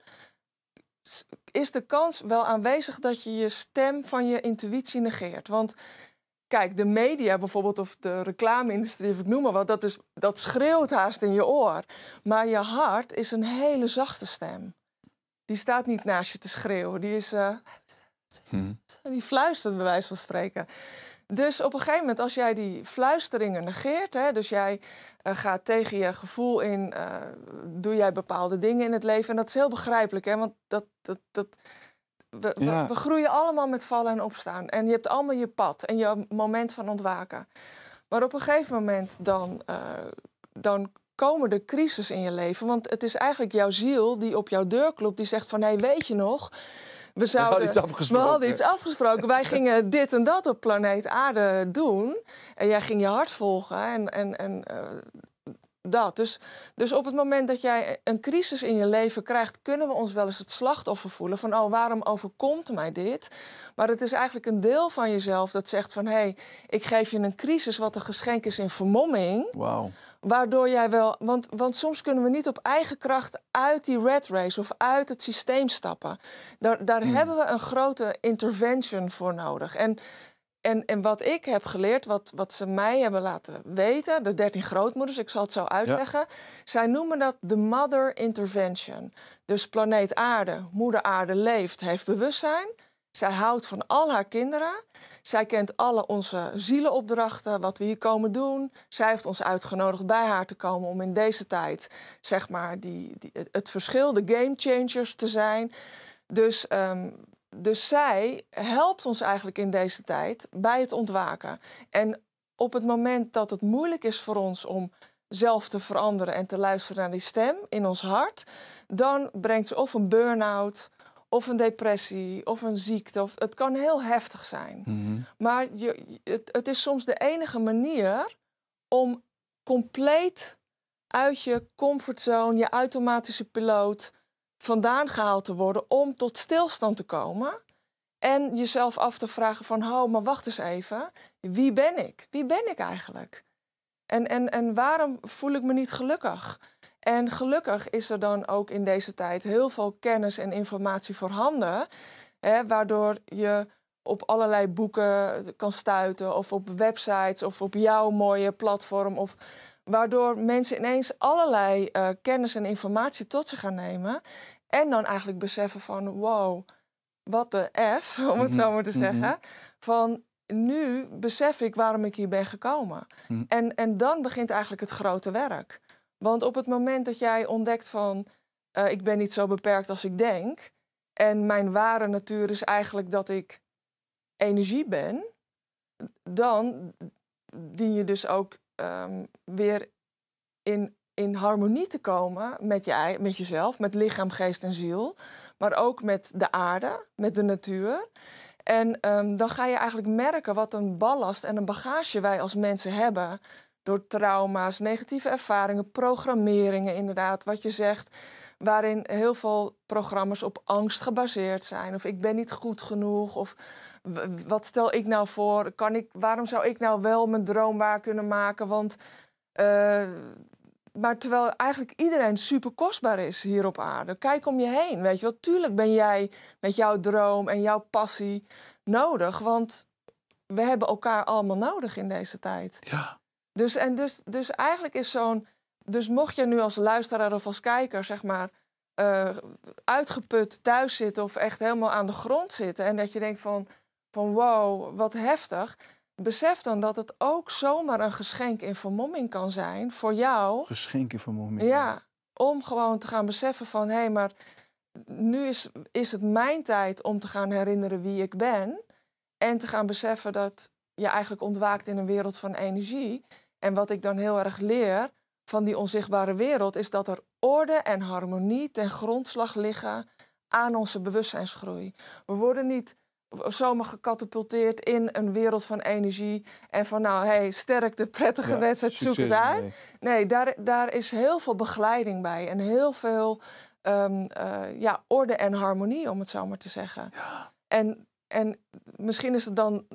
is de kans wel aanwezig dat je je stem van je intuïtie negeert. Want Kijk, de media bijvoorbeeld of de reclameindustrie, industrie of ik noem maar wat, dat, is, dat schreeuwt haast in je oor. Maar je hart is een hele zachte stem. Die staat niet naast je te schreeuwen. Die is. Eh, hm. *laughs* Die fluistert, bij wijze van spreken. Dus op een gegeven moment, als jij die fluisteringen negeert, hè, dus jij eh, gaat tegen je gevoel in, eh, doe jij bepaalde dingen in het leven. En dat is heel begrijpelijk, hè, want dat, dat, dat, we, groeien allemaal met vallen en opstaan. En je hebt allemaal je pad en je moment van ontwaken. Maar op een gegeven moment dan, eh, dan komen de crisis in je leven. Want het is eigenlijk jouw ziel die op jouw deur klopt. Die zegt van, hé, weet je nog... We, zouden, we, hadden we, hadden iets afgesproken. Wij gingen *laughs* dit en dat op planeet Aarde doen. En jij ging je hart volgen. En, en, en eh, dus, dus op het moment dat jij een crisis in je leven krijgt, kunnen we ons wel eens het slachtoffer voelen van, oh, waarom overkomt mij dit? Maar het is eigenlijk een deel van jezelf dat zegt van, hé, hey, ik geef je een crisis wat een geschenk is in vermomming. Wauw. Waardoor jij wel, want, want soms kunnen we niet op eigen kracht uit die red race of uit het systeem stappen. Daar, daar hmm. hebben we een grote intervention voor nodig. En en, en wat ik heb geleerd, wat, wat ze mij hebben laten weten, de dertien grootmoeders, ik zal het zo uitleggen. Zij noemen dat de mother intervention. Dus planeet aarde, moeder aarde leeft, heeft bewustzijn. Zij houdt van al haar kinderen. Zij kent alle onze zielenopdrachten, wat we hier komen doen. Zij heeft ons uitgenodigd bij haar te komen om in deze tijd, zeg maar, die, die het verschil, de game changers te zijn. Dus ehm, dus zij helpt ons eigenlijk in deze tijd bij het ontwaken. En op het moment dat het moeilijk is voor ons om zelf te veranderen en te luisteren naar die stem in ons hart, dan brengt ze of een burn-out, of een depressie, of een ziekte. Of, het kan heel heftig zijn. Mhm. Maar je, het is soms de enige manier om compleet uit je comfortzone, je automatische piloot vandaan gehaald te worden om tot stilstand te komen. En jezelf af te vragen van, oh, maar wacht eens even. Wie ben ik? Wie ben ik eigenlijk? En, en, en waarom voel ik me niet gelukkig? En gelukkig is er dan ook in deze tijd heel veel kennis en informatie voorhanden, hè, waardoor je op allerlei boeken kan stuiten, of op websites, of op jouw mooie platform, of Waardoor mensen ineens allerlei eh, kennis en informatie tot zich gaan nemen. En dan eigenlijk beseffen van wow, wat de F, *laughs* om het mhm. zo maar te mhm. zeggen. Van nu besef ik waarom ik hier ben gekomen. Mhm. En, en dan begint eigenlijk het grote werk. Want op het moment dat jij ontdekt van eh, ik ben niet zo beperkt als ik denk. En mijn ware natuur is eigenlijk dat ik energie ben. Dan dien je dus ook Ehm, weer in, in harmonie te komen met, jij, met jezelf, met lichaam, geest en ziel. Maar ook met de aarde, met de natuur. En ehm, dan ga je eigenlijk merken wat een ballast en een bagage wij als mensen hebben. Door trauma's, negatieve ervaringen, programmeringen, inderdaad, wat je zegt. Waarin heel veel programma's op angst gebaseerd zijn. Of ik ben niet goed genoeg. Of wat stel ik nou voor? Kan ik, waarom zou ik nou wel mijn droom waar kunnen maken? Want, eh, maar terwijl eigenlijk iedereen super kostbaar is hier op aarde. Kijk om je heen, weet je wel. Tuurlijk ben jij met jouw droom en jouw passie nodig. Want we hebben elkaar allemaal nodig in deze tijd. Ja. Dus, en dus, dus eigenlijk is zo'n... Dus mocht je nu als luisteraar of als kijker, zeg maar... Eh, uitgeput thuis zitten of echt helemaal aan de grond zitten... en dat je denkt van van wow, wat heftig. Besef dan dat het ook zomaar een geschenk in vermomming kan zijn voor jou. Geschenk in vermomming. Ja, om gewoon te gaan beseffen van hé, hey, maar nu is, is het mijn tijd om te gaan herinneren wie ik ben. En te gaan beseffen dat je eigenlijk ontwaakt in een wereld van energie. En wat ik dan heel erg leer van die onzichtbare wereld is dat er orde en harmonie ten grondslag liggen aan onze bewustzijnsgroei. We worden niet zomaar gecatapulteerd in een wereld van energie. En van nou, hey, sterk, de prettige wedstrijd, zoek het uit. Nee, daar, daar is heel veel begeleiding bij. En heel veel ehm, eh, ja, orde en harmonie, om het zo maar te zeggen. Ja. En, en misschien is het dan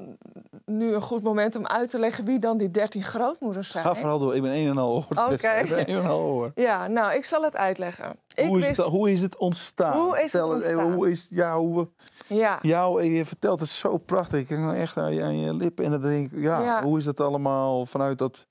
nu een goed moment om uit te leggen wie dan die dertien grootmoeders zijn. Ga vooral door, ik ben een en al oor. Oké. Okay. ik ben en Ja, nou, ik zal het uitleggen. Hoe, is het, hoe is het ontstaan? Hoe is het ontstaan? Hoe is, ja, hoe... Ja. Jou, eh, je vertelt het zo prachtig. Ik kijk nou echt aan je, lippen. En dan denk ik, ja, hoe is dat allemaal vanuit dat...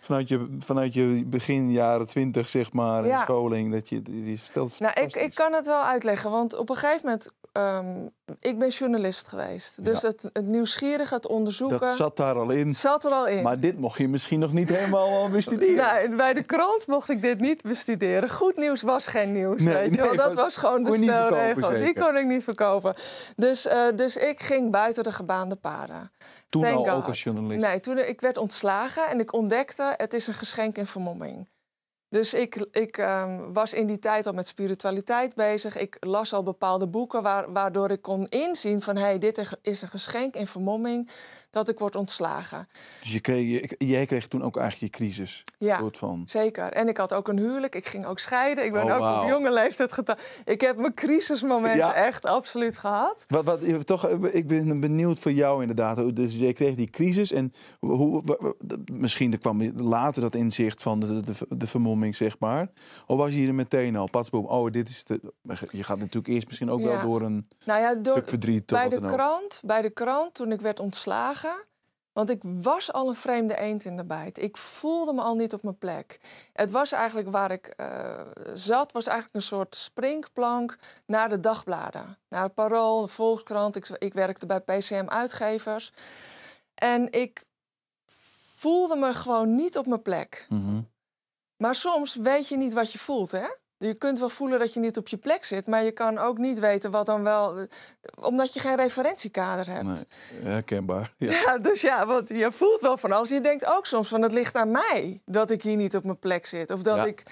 Vanuit je, vanuit je begin jaren twintig, zeg maar, ja. in scholing. Dat je, die vertelt nou, ik, ik kan het wel uitleggen. Want op een gegeven moment ehm, ik ben journalist geweest. Dus het, het het onderzoeken. Dat zat daar al in. Zat er al in. Maar dit mocht je misschien nog niet helemaal bestuderen. *laughs* Nou, bij de krant mocht ik dit niet bestuderen. Goed nieuws was geen nieuws. weet je Dat was gewoon de stelregel. Die kon ik niet verkopen. Dus, eh, dus ik ging buiten de gebaande paden. Toen al God. ook als journalist? Nee, toen ik werd ontslagen en ik ontdekte: het is een geschenk in vermomming. Dus ik, ik ehm, was in die tijd al met spiritualiteit bezig. Ik las al bepaalde boeken waar, waardoor ik kon inzien van... hé, hey, dit is een geschenk in vermomming dat ik word ontslagen. Dus je kreeg, je, jij kreeg toen ook eigenlijk je crisis? Ja, soort van. zeker. En ik had ook een huwelijk. Ik ging ook scheiden. Ik ben oh, ook op jonge leeftijd getrouwd. Ik heb mijn crisismomenten echt absoluut gehad. Wat, wat, toch, ik ben benieuwd voor jou inderdaad. Dus jij kreeg die crisis en hoe, misschien kwam later dat inzicht van de, de vermomming zeg maar? Of was je er meteen al, patsboom, oh, dit is de... Je gaat natuurlijk eerst misschien ook wel door een nou ja, door, verdriet. Bij de, krant, bij de krant, toen ik werd ontslagen... Want ik was al een vreemde eend in de bijt. Ik voelde me al niet op mijn plek. Het was eigenlijk waar ik eh, zat, was eigenlijk een soort springplank naar de dagbladen. Naar Parool, Volkskrant. Ik, ik werkte bij PCM Uitgevers. En ik voelde me gewoon niet op mijn plek. Mhm. Maar soms weet je niet wat je voelt, hè? Je kunt wel voelen dat je niet op je plek zit, maar je kan ook niet weten wat dan wel. Eh, omdat je geen referentiekader hebt. herkenbaar. Ja. ja. dus ja, want je voelt wel van alles. Je denkt ook soms van het ligt aan mij dat ik hier niet op mijn plek zit. Of dat ik.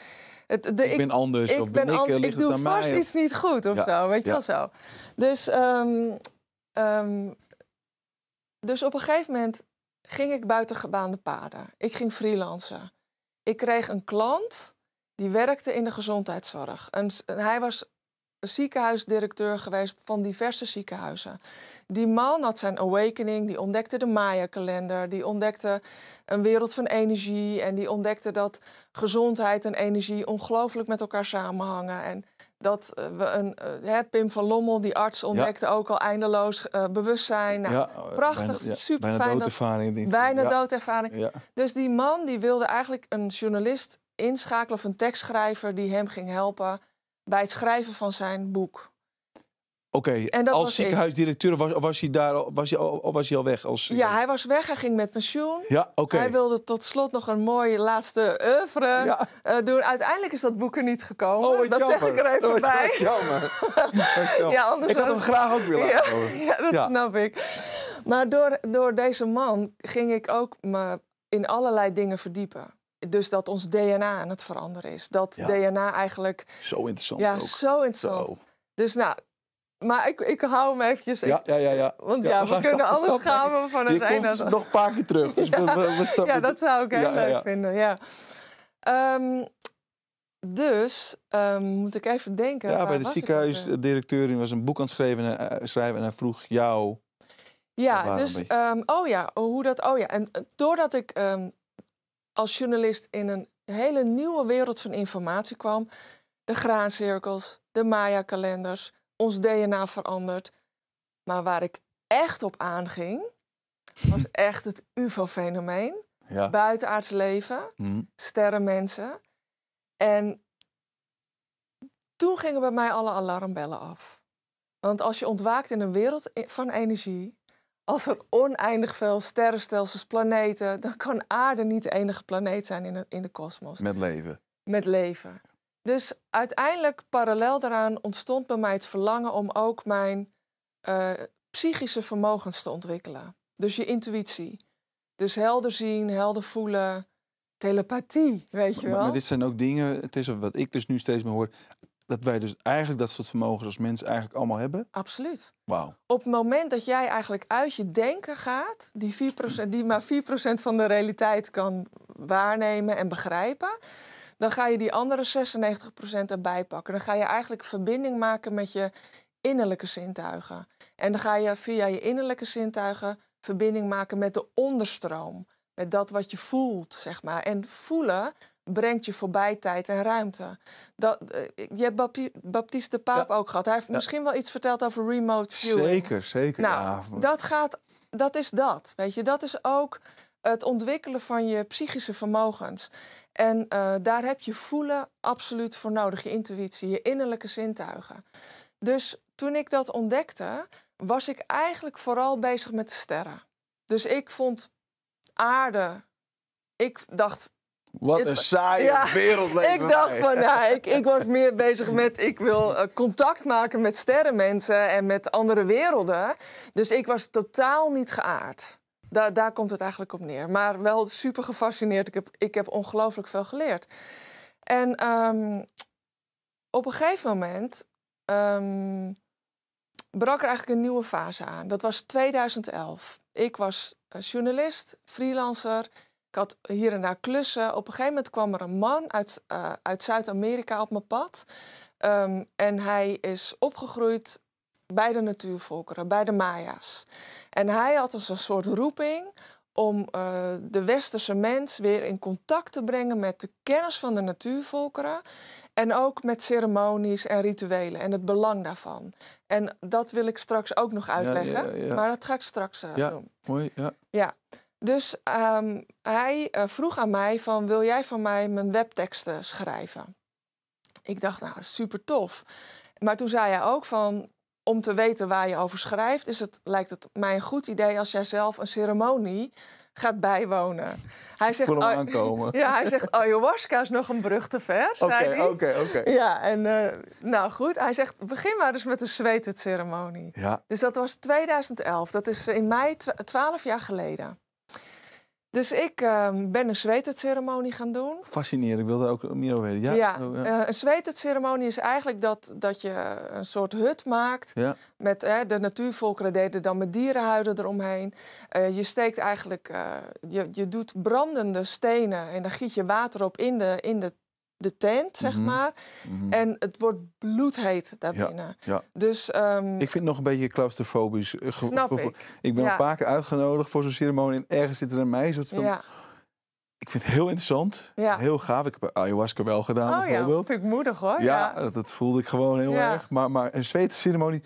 Het, de, ik, ben anders. Ik, of ben ik, anders, ik doe vast iets niet goed of zo. Weet je wel zo. Dus, ehm, ehm, dus op een gegeven moment ging ik buiten gebaande paden. Ik ging freelancen. Ik kreeg een klant die werkte in de gezondheidszorg. hij was ziekenhuisdirecteur geweest van diverse ziekenhuizen. Die man had zijn awakening, die ontdekte de Maya-kalender, die ontdekte een wereld van energie en die ontdekte dat gezondheid en energie ongelooflijk met elkaar samenhangen. En dat eh, we een, eh, hè, Pim van Lommel, die arts, ontdekte ook al eindeloos eh, bewustzijn. Nou, oh ja, prachtig, super fijn. Bijna doodervaring. Dat, bijna doodervaring. Dus die man die wilde eigenlijk een journalist inschakelen of een tekstschrijver die hem ging helpen bij het schrijven van zijn boek. Oké, als ziekenhuisdirecteur was, was, hij daar was hij al, was hij al weg? Als, ja, hij was weg, hij ging met pensioen. Ja, Hij wilde tot slot nog een mooie laatste oeuvre eh, doen. Uiteindelijk is dat boek er niet gekomen. Oh, dat zeg ik er even oh, bij. Wat *laughs* jammer. *laughs* ja, anders ik had hem graag ook willen ja, *laughs* ja, dat snap ik. Maar door, door deze man ging ik ook me in allerlei dingen verdiepen dus dat ons DNA aan het veranderen is. Dat DNA eigenlijk. Zo interessant. Ja, zo interessant. Dus nou, maar ik, ik hou hem eventjes. Ja, ja, ja. ja. Want ja, we, kunnen alles anders gaan we van het ene... nog een paar keer terug. Dus *laughs* ja. We, we, ja, dat zou ik heel leuk vinden, ja. Ehm, dus ehm, moet ik even denken. Ja, bij de ziekenhuisdirecteur was een boek aan het schrijven, eh, eh, en, hij vroeg jou. Ja, dus ehm, oh ja, oh, hoe dat. Oh ja, en eh, doordat ik als journalist in een hele nieuwe wereld van informatie kwam, de graancirkels, de Maya-kalenders, ons DNA veranderd. Maar waar ik echt op aanging, was *laughs* echt het UFO-fenomeen. Ja. Buitenaards leven, mhm. sterrenmensen. En toen gingen bij mij alle alarmbellen af. Want als je ontwaakt in een wereld van energie, als er oneindig veel sterrenstelsels, planeten, dan kan aarde niet de enige planeet zijn in in de kosmos. Met leven. Met leven. Dus uiteindelijk, parallel daaraan, ontstond bij mij het verlangen om ook mijn eh, psychische vermogens te ontwikkelen. Dus je intuïtie. Dus helder zien, helder voelen, telepathie, weet je wel. Maar, maar dit zijn ook dingen, het is wat ik dus nu steeds meer hoor, dat wij dus eigenlijk dat soort vermogens als mens eigenlijk allemaal hebben? Absoluut. Wauw. Op het moment dat jij eigenlijk uit je denken gaat, die, 4%, die maar 4% van de realiteit kan waarnemen en begrijpen, dan ga je die andere 96% erbij pakken. Dan ga je eigenlijk verbinding maken met je innerlijke zintuigen. En dan ga je via je innerlijke zintuigen verbinding maken met de onderstroom. Met dat wat je voelt, zeg maar. En voelen brengt je voorbij tijd en ruimte. Dat, eh, je hebt Baptiste de Paap ook gehad. Hij heeft misschien wel iets verteld over remote viewing. Zeker, zeker. Nou, ja. dat, gaat, dat is dat. Weet je, dat is ook het ontwikkelen van je psychische vermogens. En eh, daar heb je voelen absoluut voor nodig, je intuïtie, je innerlijke zintuigen. Dus toen ik dat ontdekte, was ik eigenlijk vooral bezig met de sterren. Dus ik vond aarde. Ik dacht, wat een saaie wereld leven. Ik dacht van, nou, ik, ik, was meer bezig met... ik wil eh, contact maken met sterrenmensen en met andere werelden. Dus ik was totaal niet geaard daar komt het eigenlijk op neer. Maar wel super gefascineerd. Ik heb, ik heb ongelooflijk veel geleerd. En ehm, op een gegeven moment ehm, brak er eigenlijk een nieuwe fase aan. Dat was 2011. Ik was eh, journalist, freelancer. Ik had hier en daar klussen. Op een gegeven moment kwam er een man uit, eh, uit Zuid-Amerika op mijn pad. Ehm, en hij is opgegroeid bij de natuurvolkeren, bij de Maya's. En hij had als dus een soort roeping om eh, de westerse mens weer in contact te brengen met de kennis van de natuurvolkeren. En ook met ceremonies en rituelen en het belang daarvan. En dat wil ik straks ook nog uitleggen, maar dat ga ik straks uh, doen. Mooi, ja. ja. Dus ehm, hij eh, vroeg aan mij van wil jij van mij mijn webteksten schrijven? Ik dacht nou super tof. Maar toen zei hij ook van om te weten waar je over schrijft, is het, lijkt het mij een goed idee als jij zelf een ceremonie gaat bijwonen. Hij zegt, oh, aankomen. *laughs* Ja, hij zegt, ayahuasca is nog een brug te ver, Oké, oké, Ja, en eh, nou goed, hij zegt, begin maar eens met de zweetwit Ja. Dus dat was 2011, dat is in mei, twaalf jaar geleden. Dus ik ehm, ben een zweeterceremonie gaan doen. Fascinerend, ik wilde ook meer over weten. Ja, ja. Oh, eh, een zweeterceremonie is eigenlijk dat, dat je een soort hut maakt. Met, de natuurvolkeren deden dan met dierenhuiden eromheen. Eh, je steekt eigenlijk, eh, je, je doet brandende stenen en dan giet je water op in de, in de de tent, zeg mhm. maar. Mhm. En het wordt bloedheet daarbinnen. ja. Dus, ehm, Ik vind het nog een beetje claustrofobisch. Eh, Snap ik. ik. ben een paar keer uitgenodigd voor zo'n ceremonie. En ergens zit er een meisje soort van... Ik vind het heel interessant, heel gaaf. Ik heb ayahuasca wel gedaan oh, bijvoorbeeld. Ja, ik moedig hoor. Ja, dat, voelde ik gewoon heel erg. Maar, maar een Zweedse ceremonie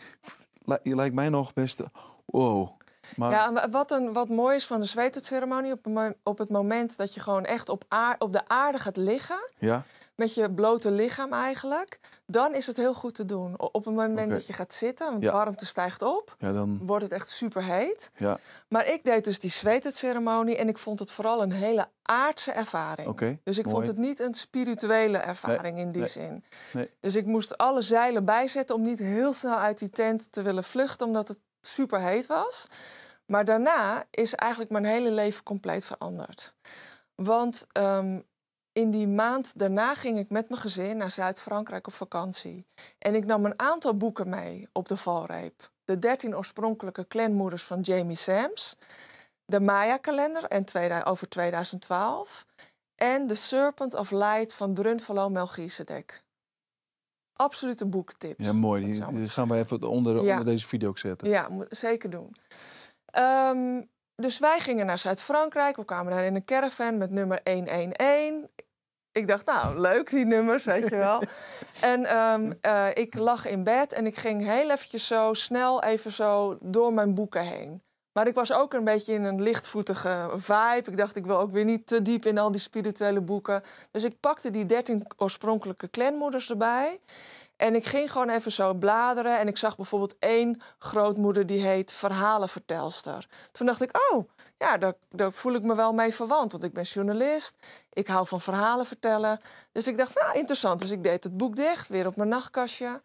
lijkt mij nog best... Wow, maar... wat, een, wat mooi is van de zweetceremonie, op, op het moment dat je gewoon echt op, aard, op de aarde gaat liggen. Ja met je blote lichaam eigenlijk, dan is het heel goed te doen. Op het moment dat je gaat zitten, want de warmte stijgt op, ja, dan... wordt het echt superheet. Ja. Maar ik deed dus die zweetceremonie en ik vond het vooral een hele aardse ervaring. dus ik vond het niet een spirituele ervaring in die zin. Nee. Dus ik moest alle zeilen bijzetten om niet heel snel uit die tent te willen vluchten, omdat het superheet was. Maar daarna is eigenlijk mijn hele leven compleet veranderd. Want ehm, in die maand daarna ging ik met mijn gezin naar Zuid-Frankrijk op vakantie. En ik nam een aantal boeken mee op de valreep. De dertien oorspronkelijke clanmoeders van Jamie Sams. De Maya-kalender over 2012. En The Serpent of Light van Drunvalo Melchizedek. Absolute boektips. Ja, mooi. Die, gaan we even onder, onder deze video zetten. Ja, zeker doen. Ehm, dus wij gingen naar Zuid-Frankrijk. We kwamen daar in een caravan met nummer 111 ik dacht, nou, leuk die nummers, weet je wel. *laughs* en ehm, eh, ik lag in bed en ik ging heel eventjes zo snel even zo door mijn boeken heen. Maar ik was ook een beetje in een lichtvoetige vibe. Ik dacht, ik wil ook weer niet te diep in al die spirituele boeken. Dus ik pakte die dertien oorspronkelijke clanmoeders erbij. En ik ging gewoon even zo bladeren. En ik zag bijvoorbeeld één grootmoeder die heet Verhalenvertelster. Toen dacht ik, oh, ja, daar, daar, voel ik me wel mee verwant. Want ik ben journalist, ik hou van verhalen vertellen. Dus ik dacht, nou, interessant. Dus ik deed het boek dicht, weer op mijn nachtkastje.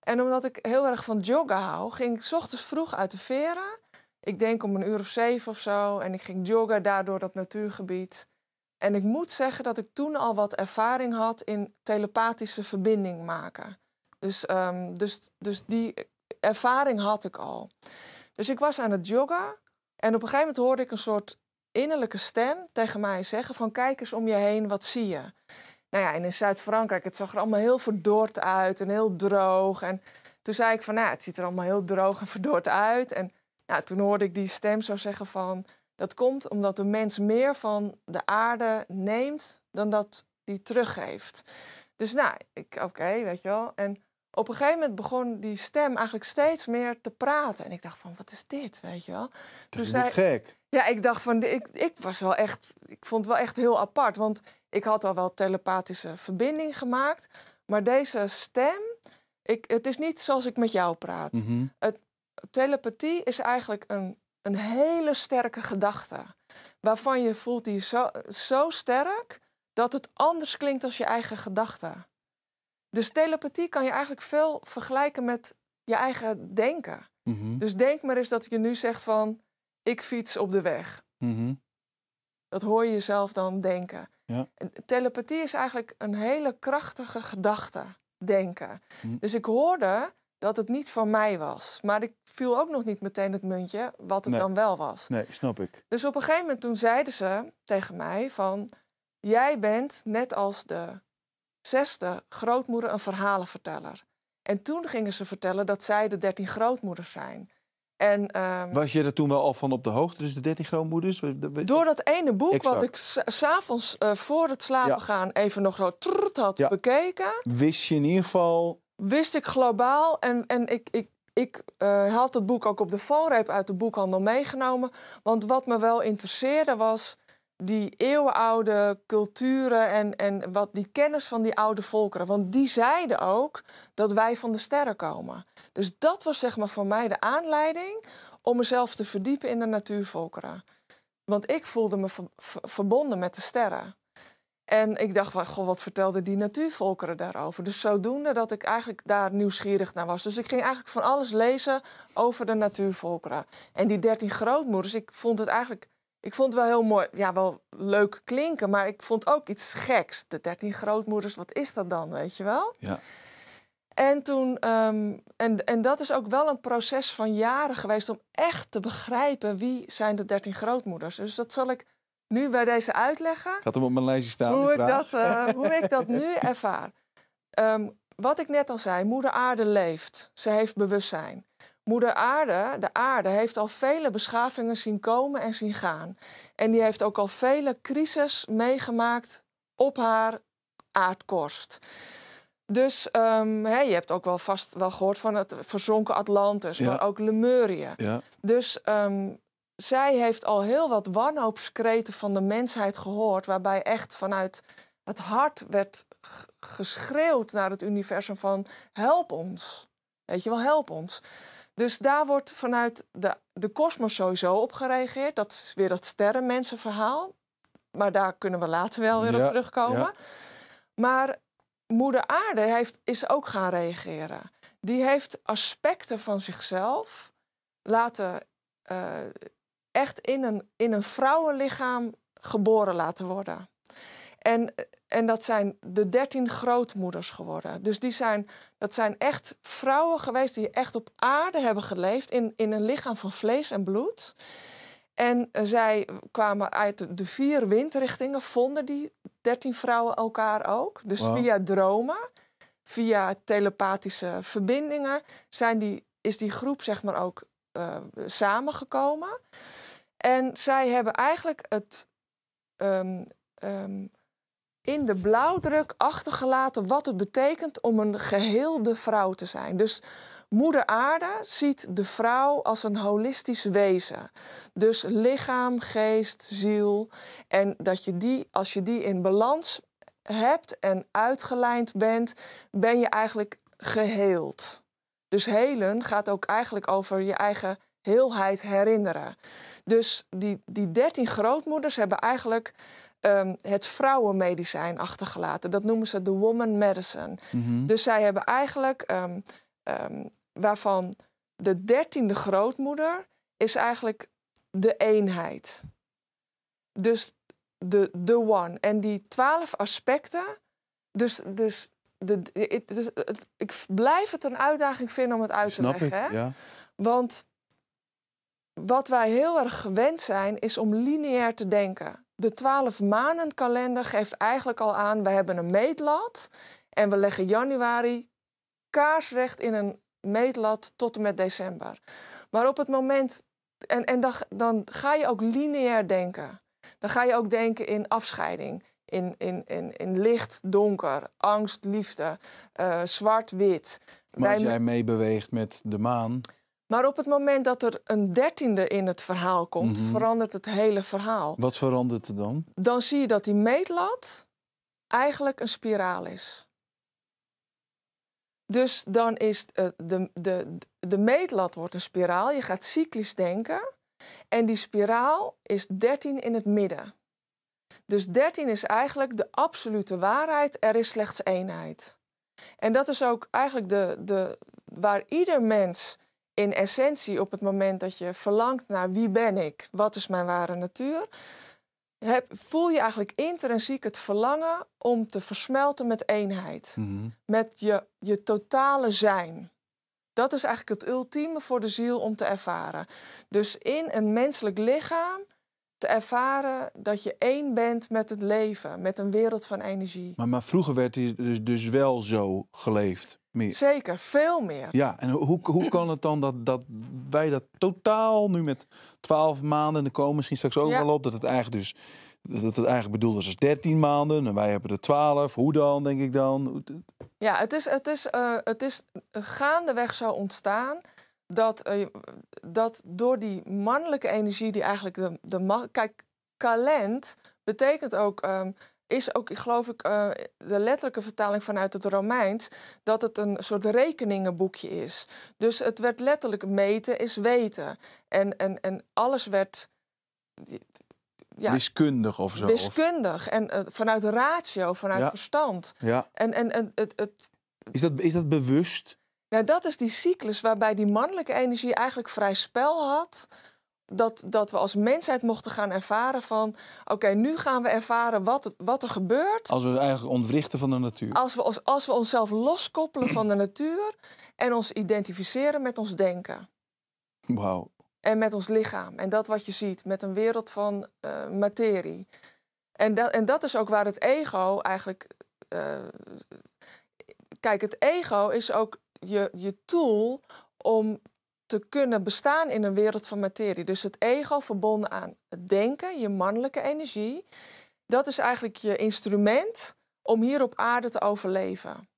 En omdat ik heel erg van yoga hou, ging ik ochtends vroeg uit de veren. Ik denk om een uur of zeven of zo. En ik ging joggen daardoor dat natuurgebied. En ik moet zeggen dat ik toen al wat ervaring had in telepathische verbinding maken. Dus, ehm, dus, dus die ervaring had ik al. Dus ik was aan het joggen en op een gegeven moment hoorde ik een soort innerlijke stem tegen mij zeggen van kijk eens om je heen, wat zie je? Nou ja, in Zuid-Frankrijk, het zag er allemaal heel verdord uit en heel droog. En toen zei ik van, nou, het ziet er allemaal heel droog en verdord uit. En nou, toen hoorde ik die stem zo zeggen van, dat komt omdat de mens meer van de aarde neemt dan dat die teruggeeft. Dus nou, ik, oké, weet je wel. En op een gegeven moment begon die stem eigenlijk steeds meer te praten. En ik dacht van, wat is dit, weet je wel? Dus is gek. Ja, ik dacht van, ik, ik was wel echt, ik vond het wel echt heel apart. Want ik had al wel telepathische verbinding gemaakt. Maar deze stem, ik, het is niet zoals ik met jou praat. Mhm. het, telepathie is eigenlijk een, een hele sterke gedachte. Waarvan je voelt die zo, zo sterk dat het anders klinkt als je eigen gedachte. Dus telepathie kan je eigenlijk veel vergelijken met je eigen denken. Mhm. Dus denk maar eens dat je nu zegt van, ik fiets op de weg. Mhm. Dat hoor je jezelf dan denken. Ja. telepathie is eigenlijk een hele krachtige gedachte, denken. Mhm. Dus ik hoorde dat het niet van mij was. Maar ik viel ook nog niet meteen het muntje wat het dan wel was. Nee, snap ik. Dus op een gegeven moment toen zeiden ze tegen mij van... jij bent net als de zesde grootmoeder een verhalenverteller. En toen gingen ze vertellen dat zij de dertien grootmoeders zijn. En, ehm, Was je er toen wel al van op de hoogte, dus de dertien grootmoeders? Door dat ene boek wat ik eh, s'avonds uh, voor het slapen gaan even nog zo had bekeken. Wist je in ieder geval... Wist ik globaal en, en ik, ik, ik eh, had het boek ook op de valreep uit de boekhandel meegenomen. Want wat me wel interesseerde was die eeuwenoude culturen en, en wat die kennis van die oude volkeren. Want die zeiden ook dat wij van de sterren komen. Dus dat was zeg maar voor mij de aanleiding om mezelf te verdiepen in de natuurvolkeren. Want ik voelde me verbonden met de sterren. En ik dacht, van, goh, wat vertelden die natuurvolkeren daarover? Dus zodoende dat ik eigenlijk daar nieuwsgierig naar was. Dus ik ging eigenlijk van alles lezen over de natuurvolkeren. En die dertien grootmoeders, ik vond het eigenlijk ik vond het wel heel mooi, ja, wel leuk klinken, maar ik vond ook iets geks. De 13 grootmoeders, wat is dat dan, weet je wel? Ja. En toen, ehm, en, en dat is ook wel een proces van jaren geweest om echt te begrijpen wie zijn de 13 grootmoeders. Dus dat zal ik nu bij deze uitleggen. Ik had hem op mijn lijstje staan. Hoe, ik dat, eh, hoe ik dat nu *laughs* ervaar. Ehm, wat ik net al zei, Moeder Aarde leeft. Ze heeft bewustzijn. Moeder Aarde, de aarde, heeft al vele beschavingen zien komen en zien gaan. En die heeft ook al vele crises meegemaakt op haar aardkorst. Dus um, je hebt ook wel vast wel gehoord van het verzonken Atlantis, maar ook Lemuria. Ja. Dus ehm, zij heeft al heel wat wanhoopskreten van de mensheid gehoord, waarbij echt vanuit het hart werd geschreeuwd naar het universum van help ons. Weet je wel, help ons. Dus daar wordt vanuit de kosmos sowieso op gereageerd. Dat is weer dat sterrenmensenverhaal. Maar daar kunnen we later wel weer op terugkomen. Maar moeder aarde heeft, is ook gaan reageren. Die heeft aspecten van zichzelf laten eh, echt in een, in een vrouwenlichaam geboren laten worden. En, en dat zijn de dertien grootmoeders geworden. Dus die zijn, dat zijn echt vrouwen geweest die echt op aarde hebben geleefd. In, in een lichaam van vlees en bloed. En eh, zij kwamen uit de, vier windrichtingen, vonden die dertien vrouwen elkaar ook. Dus via dromen, via telepathische verbindingen, zijn die, is die groep zeg maar ook eh, samengekomen. En zij hebben eigenlijk het. Ehm, ehm, in de blauwdruk achtergelaten wat het betekent om een geheelde vrouw te zijn. Dus Moeder Aarde ziet de vrouw als een holistisch wezen. Dus lichaam, geest, ziel. En dat je die, als je die in balans hebt en uitgelijnd bent, ben je eigenlijk geheeld. Dus helen gaat ook eigenlijk over je eigen heelheid herinneren. Dus die, die dertien grootmoeders hebben eigenlijk Ehm, het vrouwenmedicijn achtergelaten. Dat noemen ze de woman medicine. Mhm. Dus zij hebben eigenlijk, ehm, ehm, waarvan de dertiende grootmoeder is eigenlijk de eenheid. Dus de, de one. En die twaalf aspecten, dus, dus de, het, ik blijf het een uitdaging vinden om het uit te Snap leggen. Ik, hè? Ja. Want wat wij heel erg gewend zijn, is om lineair te denken de twaalf maanden kalender geeft eigenlijk al aan... we hebben een meetlat en we leggen januari kaarsrecht in een meetlat tot en met december. Maar op het moment... En, en dan, dan ga je ook lineair denken. Dan ga je ook denken in afscheiding. In, in, in, in licht, donker, angst, liefde, eh, zwart, wit. Maar als jij meebeweegt met de maan maar op het moment dat er een dertiende in het verhaal komt, mhm. verandert het hele verhaal. Wat verandert er dan? Dan zie je dat die meetlat eigenlijk een spiraal is. Dus dan is de, eh, de, de, de meetlat wordt een spiraal. Je gaat cyclisch denken. En die spiraal is 13 in het midden. Dus 13 is eigenlijk de absolute waarheid. Er is slechts eenheid. En dat is ook eigenlijk de, de, waar ieder mens in essentie op het moment dat je verlangt naar wie ben ik, wat is mijn ware natuur, heb, voel je eigenlijk intrinsiek het verlangen om te versmelten met eenheid, mhm. met je, je totale zijn. Dat is eigenlijk het ultieme voor de ziel om te ervaren. Dus in een menselijk lichaam te ervaren dat je één bent met het leven, met een wereld van energie. Maar, maar vroeger werd hij dus, dus wel zo geleefd. Zeker, veel meer. Ja, en hoe, hoe kan het dan dat, dat wij dat totaal nu met 12 maanden, de er komen misschien straks ook wel op, dat het eigenlijk dus dat het eigenlijk bedoeld was als 13 maanden en wij hebben er 12. Hoe dan, denk ik dan? Ja, het is, het is, eh, het is gaandeweg zo ontstaan dat, eh, dat door die mannelijke energie, die eigenlijk de. de Kijk, talent betekent ook ehm, is ook, geloof ik, eh, de letterlijke vertaling vanuit het Romeins, dat het een soort rekeningenboekje is. Dus het werd letterlijk meten is weten. En, en, en alles werd. Ja, wiskundig of zo. Wiskundig. En eh, vanuit ratio, vanuit verstand. Ja. En, en, en het, het. Is, dat, is dat bewust? Nou, dat is die cyclus waarbij die mannelijke energie eigenlijk vrij spel had dat, dat we als mensheid mochten gaan ervaren van... oké, nu gaan we ervaren wat, wat er gebeurt. Als we eigenlijk ontwrichten van de natuur. Als we, als, als we onszelf loskoppelen van de natuur... en ons identificeren met ons denken. Wauw. En met ons lichaam. En dat wat je ziet, met een wereld van eh, materie. En dat, en dat is ook waar het ego eigenlijk... Eh, kijk, het ego is ook je, je tool om te kunnen bestaan in een wereld van materie. Dus het ego verbonden aan het denken, je mannelijke energie, dat is eigenlijk je instrument om hier op aarde te overleven.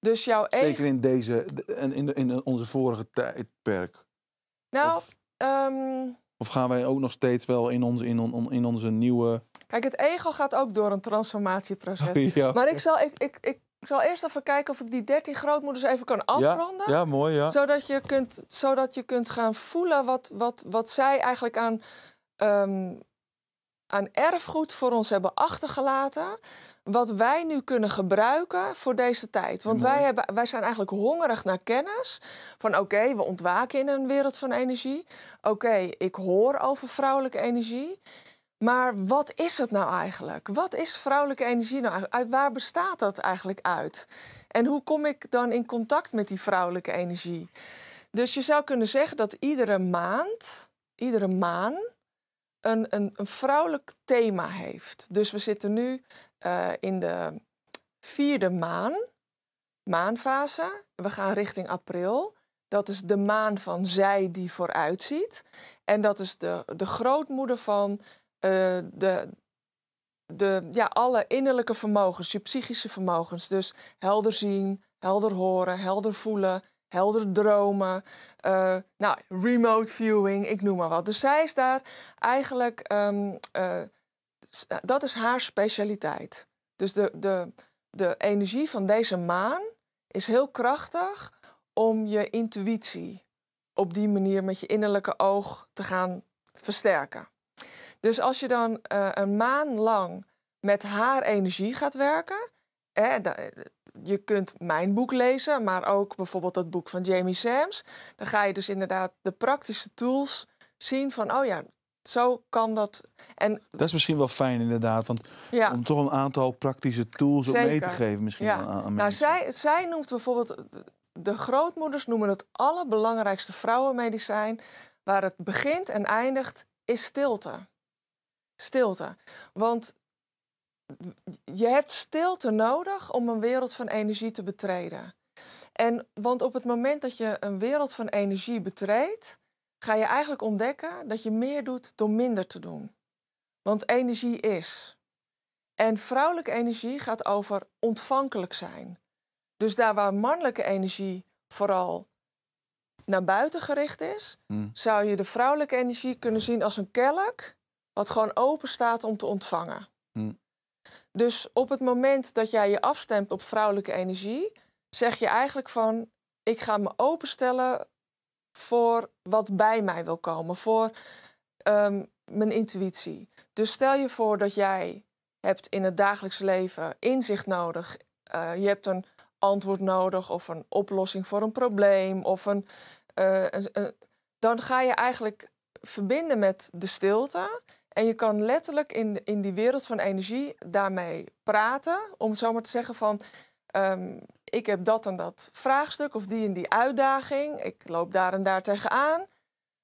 Dus jouw ego... Zeker in deze, in, in onze vorige tijdperk. Nou, of, ehm, of, gaan wij ook nog steeds wel in, onze in, in onze nieuwe. Kijk, het ego gaat ook door een transformatieproces. *laughs* ja. Maar ik, zal, ik, ik, ik ik zal eerst even kijken of ik die 13 grootmoeders even kan afronden. Ja, ja mooi, ja. Zodat je kunt, zodat je kunt gaan voelen wat, wat, wat zij eigenlijk aan, ehm, aan erfgoed voor ons hebben achtergelaten. Wat wij nu kunnen gebruiken voor deze tijd. Want wij, hebben, wij zijn eigenlijk hongerig naar kennis. Van oké, we ontwaken in een wereld van energie. Oké, ik hoor over vrouwelijke energie. Maar wat is het nou eigenlijk? Wat is vrouwelijke energie nou Uit waar bestaat dat eigenlijk uit? En hoe kom ik dan in contact met die vrouwelijke energie? Dus je zou kunnen zeggen dat iedere maand, iedere maan, een, een, een vrouwelijk thema heeft. Dus we zitten nu eh, in de vierde maan, maanfase. We gaan richting april. Dat is de maan van zij die vooruitziet. En dat is de, de grootmoeder van uh, de, de, ja, alle innerlijke vermogens, je psychische vermogens. Dus helder zien, helder horen, helder voelen, helder dromen. Eh, nou, remote viewing, ik noem maar wat. Dus zij is daar eigenlijk, ehm, eh, dat is haar specialiteit. Dus de, de, de energie van deze maan is heel krachtig om je intuïtie op die manier met je innerlijke oog te gaan versterken. Dus als je dan eh, een maand lang met haar energie gaat werken. Hè, je kunt mijn boek lezen, maar ook bijvoorbeeld dat boek van Jamie Sams. Dan ga je dus inderdaad de praktische tools zien van, oh ja, zo kan dat. En, dat is misschien wel fijn inderdaad, want om toch een aantal praktische tools op mee te geven misschien aan, nou, mensen. Nou, zij, zij noemt bijvoorbeeld, eh, de grootmoeders noemen het allerbelangrijkste vrouwenmedicijn, waar het begint en eindigt, is stilte. Stilte. Want je hebt stilte nodig om een wereld van energie te betreden. En want op het moment dat je een wereld van energie betreedt, ga je eigenlijk ontdekken dat je meer doet door minder te doen. Want energie is. En vrouwelijke energie gaat over ontvankelijk zijn. Dus daar waar mannelijke energie vooral naar buiten gericht is, mm. zou je de vrouwelijke energie kunnen zien als een kelk wat gewoon open staat om te ontvangen. Mm. Dus op het moment dat jij je afstemt op vrouwelijke energie, zeg je eigenlijk van: ik ga me openstellen voor wat bij mij wil komen, voor ehm, mijn intuïtie. Dus stel je voor dat jij hebt in het dagelijks leven inzicht nodig. Uh, je hebt een antwoord nodig of een oplossing voor een probleem of een, eh, een dan ga je eigenlijk verbinden met de stilte. En je kan letterlijk in, in die wereld van energie daarmee praten. Om zo maar te zeggen van... Ehm, ik heb dat en dat vraagstuk of die en die uitdaging. Ik loop daar en daar tegenaan.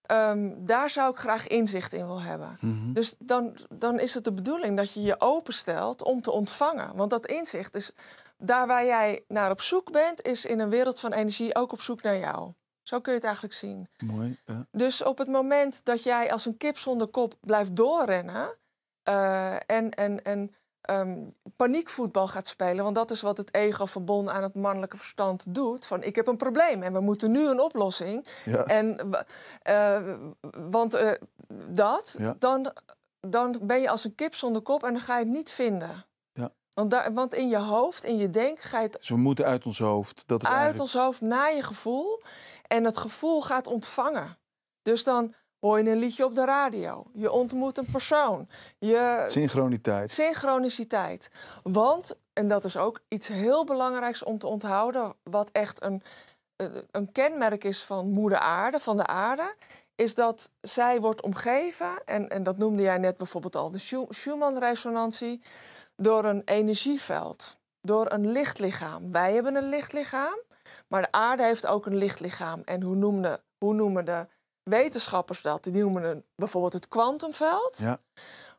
Ehm, daar zou ik graag inzicht in wil hebben. Mhm. Dus dan, dan is het de bedoeling dat je je openstelt om te ontvangen. Want dat inzicht is daar waar jij naar op zoek bent, is in een wereld van energie ook op zoek naar jou. Zo kun je het eigenlijk zien. Mooi. Dus op het moment dat jij als een kip zonder kop blijft doorrennen eh, en, en, en ehm, paniekvoetbal gaat spelen, want dat is wat het ego verbonden aan het mannelijke verstand doet: van ik heb een probleem en we moeten nu een oplossing. En, eh, want eh, dat, dan, dan ben je als een kip zonder kop en dan ga je het niet vinden. Want, daar, want, in je hoofd, in je denk ga je het... Dus we moeten uit ons hoofd. Dat uit ons hoofd, naar je gevoel en het gevoel gaat ontvangen. Dus dan hoor je een liedje op de radio. Je ontmoet een persoon. Je... Synchroniteit. Synchroniciteit. Want, en dat is ook iets heel belangrijks om te onthouden, wat echt een, eh, een kenmerk is van moeder aarde, van de aarde, is dat zij wordt omgeven, en, en dat noemde jij net bijvoorbeeld al, de Schumann-resonantie, door een energieveld, door een lichtlichaam. Wij hebben een lichtlichaam. Maar de aarde heeft ook een lichtlichaam. En hoe noemen, hoe noemen de wetenschappers dat? Die noemen het bijvoorbeeld het kwantumveld. Ja.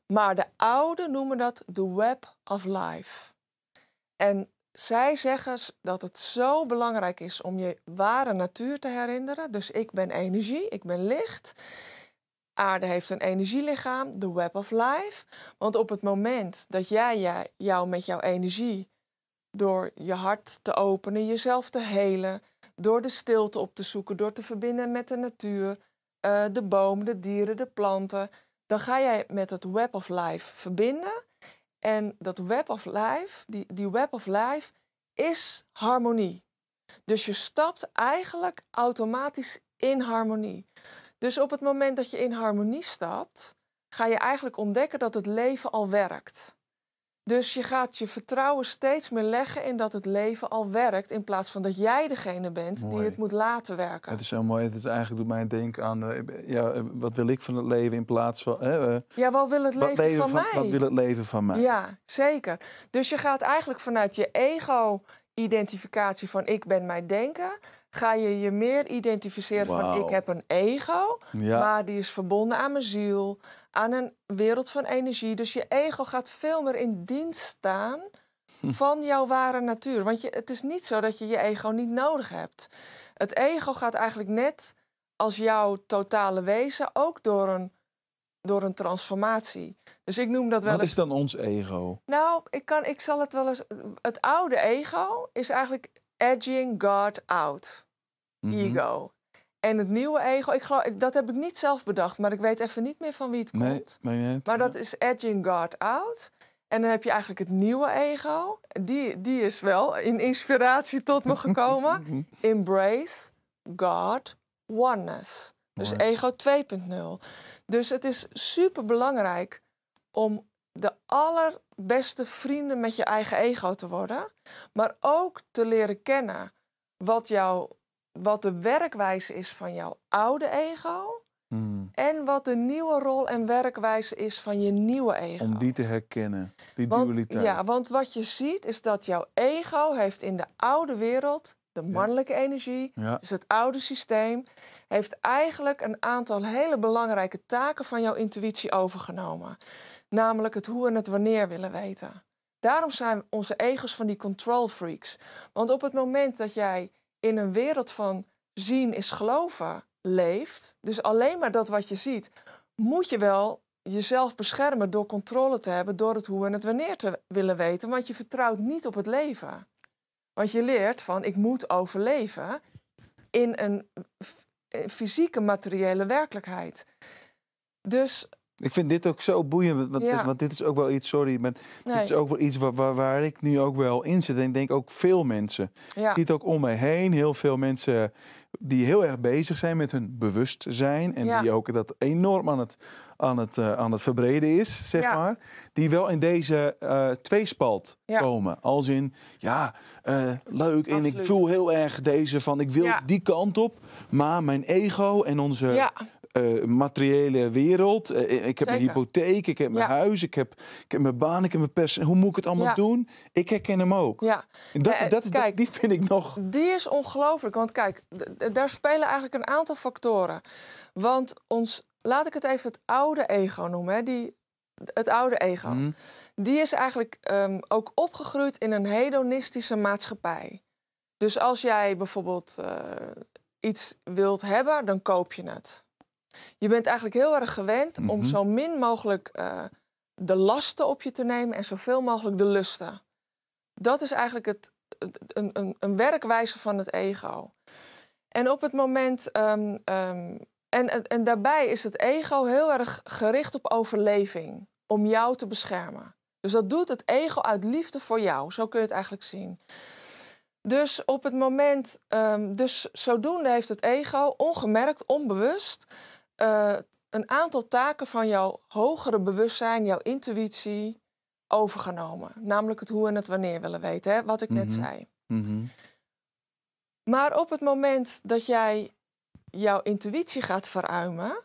Maar de ouden noemen dat de web of life. En zij zeggen dat het zo belangrijk is om je ware natuur te herinneren. Dus ik ben energie, ik ben licht. Aarde heeft een energielichaam, de web of life. Want op het moment dat jij jou met jouw energie door je hart te openen, jezelf te helen, door de stilte op te zoeken, door te verbinden met de natuur, eh, de bomen, de dieren, de planten. Dan ga jij met het web of life verbinden. En dat web of life, die, die web of life, is harmonie. Dus je stapt eigenlijk automatisch in harmonie. Dus op het moment dat je in harmonie stapt, ga je eigenlijk ontdekken dat het leven al werkt. Dus je gaat je vertrouwen steeds meer leggen in dat het leven al werkt. In plaats van dat jij degene bent die het moet laten werken. Het is zo mooi. Het is eigenlijk doet mij denken aan. Eh, ja, eh, wat wil ik van het leven in plaats van. Eh, ja, wat wil het leven, van, mij? Wat wil het leven van mij? Ja, zeker. Dus je gaat eigenlijk vanuit je ego-identificatie van ik ben mijn denken. Ga je je meer identificeren van ik heb een ego. Maar die is verbonden aan mijn ziel aan een wereld van energie. Dus je ego gaat veel meer in dienst staan hm. van jouw ware natuur. Want je, het is niet zo dat je je ego niet nodig hebt. Het ego gaat eigenlijk net als jouw totale wezen ook door een, door een transformatie. Dus ik noem dat wel. Wat is dan ons ego? Nou, ik, kan, ik zal het wel eens. Het oude ego is eigenlijk edging God out. Mhm. Ego. En het nieuwe ego, ik geloof, dat heb ik niet zelf bedacht, maar ik weet even niet meer van wie het komt. Nee, maar, maar dat is edging God out. En dan heb je eigenlijk het nieuwe ego. Die, die is wel in inspiratie tot me *laughs* gekomen. Mhm. Embrace God oneness. Dus ego 2.0. Dus het is super belangrijk om de allerbeste vrienden met je eigen ego te worden, maar ook te leren kennen wat jouw wat de werkwijze is van jouw oude ego. Hmm. En wat de nieuwe rol en werkwijze is van je nieuwe ego. Om die te herkennen, die want, dualiteit. Ja, want wat je ziet is dat jouw ego heeft in de oude wereld de mannelijke energie, dus het oude systeem, heeft eigenlijk een aantal hele belangrijke taken van jouw intuïtie overgenomen. Namelijk het hoe en het wanneer willen weten. Daarom zijn onze egos van die control freaks. Want op het moment dat jij in een wereld van zien is geloven leeft, dus alleen maar dat wat je ziet, moet je wel jezelf beschermen door controle te hebben, door het hoe en het wanneer te willen weten, want je vertrouwt niet op het leven. Want je leert van ik moet overleven in een eh, fysieke materiële werkelijkheid. Dus ik vind dit ook zo boeiend, want, dus, want dit is ook wel iets, sorry, maar dit is ook wel iets waar, waar, ik nu ook wel in zit. En ik denk ook veel mensen. Ja. Ik zie het ook om me heen, heel veel mensen die heel erg bezig zijn met hun bewustzijn. En die ook dat enorm aan het, aan het, eh, aan het verbreden is, zeg maar. Die wel in deze eh, tweespalt komen. Als in, ja, eh, leuk. En ik voel heel erg deze van, ik wil die kant op. Maar mijn ego en onze eh, materiële wereld. Eh, ik heb een mijn hypotheek, ik heb mijn huis, ik heb, ik heb mijn baan, ik heb mijn pers. Hoe moet ik het allemaal doen? Ik herken hem ook. Ja. Dat, eh, dat, kijk, die vind ik nog. Die is ongelooflijk. Want kijk, daar spelen eigenlijk een aantal factoren. Want ons, laat ik het even het oude ego noemen. Hè, die, het oude ego. Mhm. Die is eigenlijk ehm, ook opgegroeid in een hedonistische maatschappij. Dus als jij bijvoorbeeld iets wilt hebben, dan koop je het. Je bent eigenlijk heel erg gewend om mhm. zo min mogelijk eh, de lasten op je te nemen en zoveel mogelijk de lusten. Dat is eigenlijk het, een, een, een werkwijze van het ego. En op het moment. Ehm, ehm, en, en, daarbij is het ego heel erg gericht op overleving, om jou te beschermen. Dus dat doet het ego uit liefde voor jou. Zo kun je het eigenlijk zien. Dus op het moment, um, dus zodoende heeft het ego ongemerkt, onbewust, eh, een aantal taken van jouw hogere bewustzijn, jouw intuïtie, overgenomen. Namelijk het hoe en het wanneer willen weten, hè? wat ik net mhm. zei. Mhm. Maar op het moment dat jij jouw intuïtie gaat verruimen,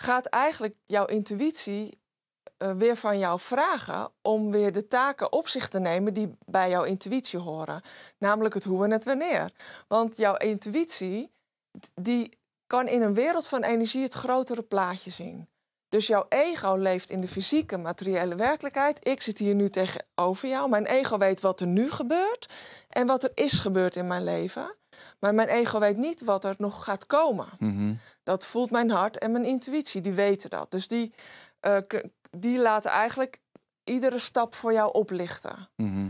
gaat eigenlijk jouw intuïtie eh, weer van jou vragen om weer de taken op zich te nemen die bij jouw intuïtie horen. Namelijk het hoe en het wanneer. Want jouw intuïtie, die kan in een wereld van energie het grotere plaatje zien. Dus jouw ego leeft in de fysieke, materiële werkelijkheid. Ik zit hier nu tegenover jou. Mijn ego weet wat er nu gebeurt en wat er is gebeurd in mijn leven. Maar mijn ego weet niet wat er nog gaat komen. Mhm. Dat voelt mijn hart en mijn intuïtie, die weten dat. Dus die, eh, die laten eigenlijk iedere stap voor jou oplichten. Mhm.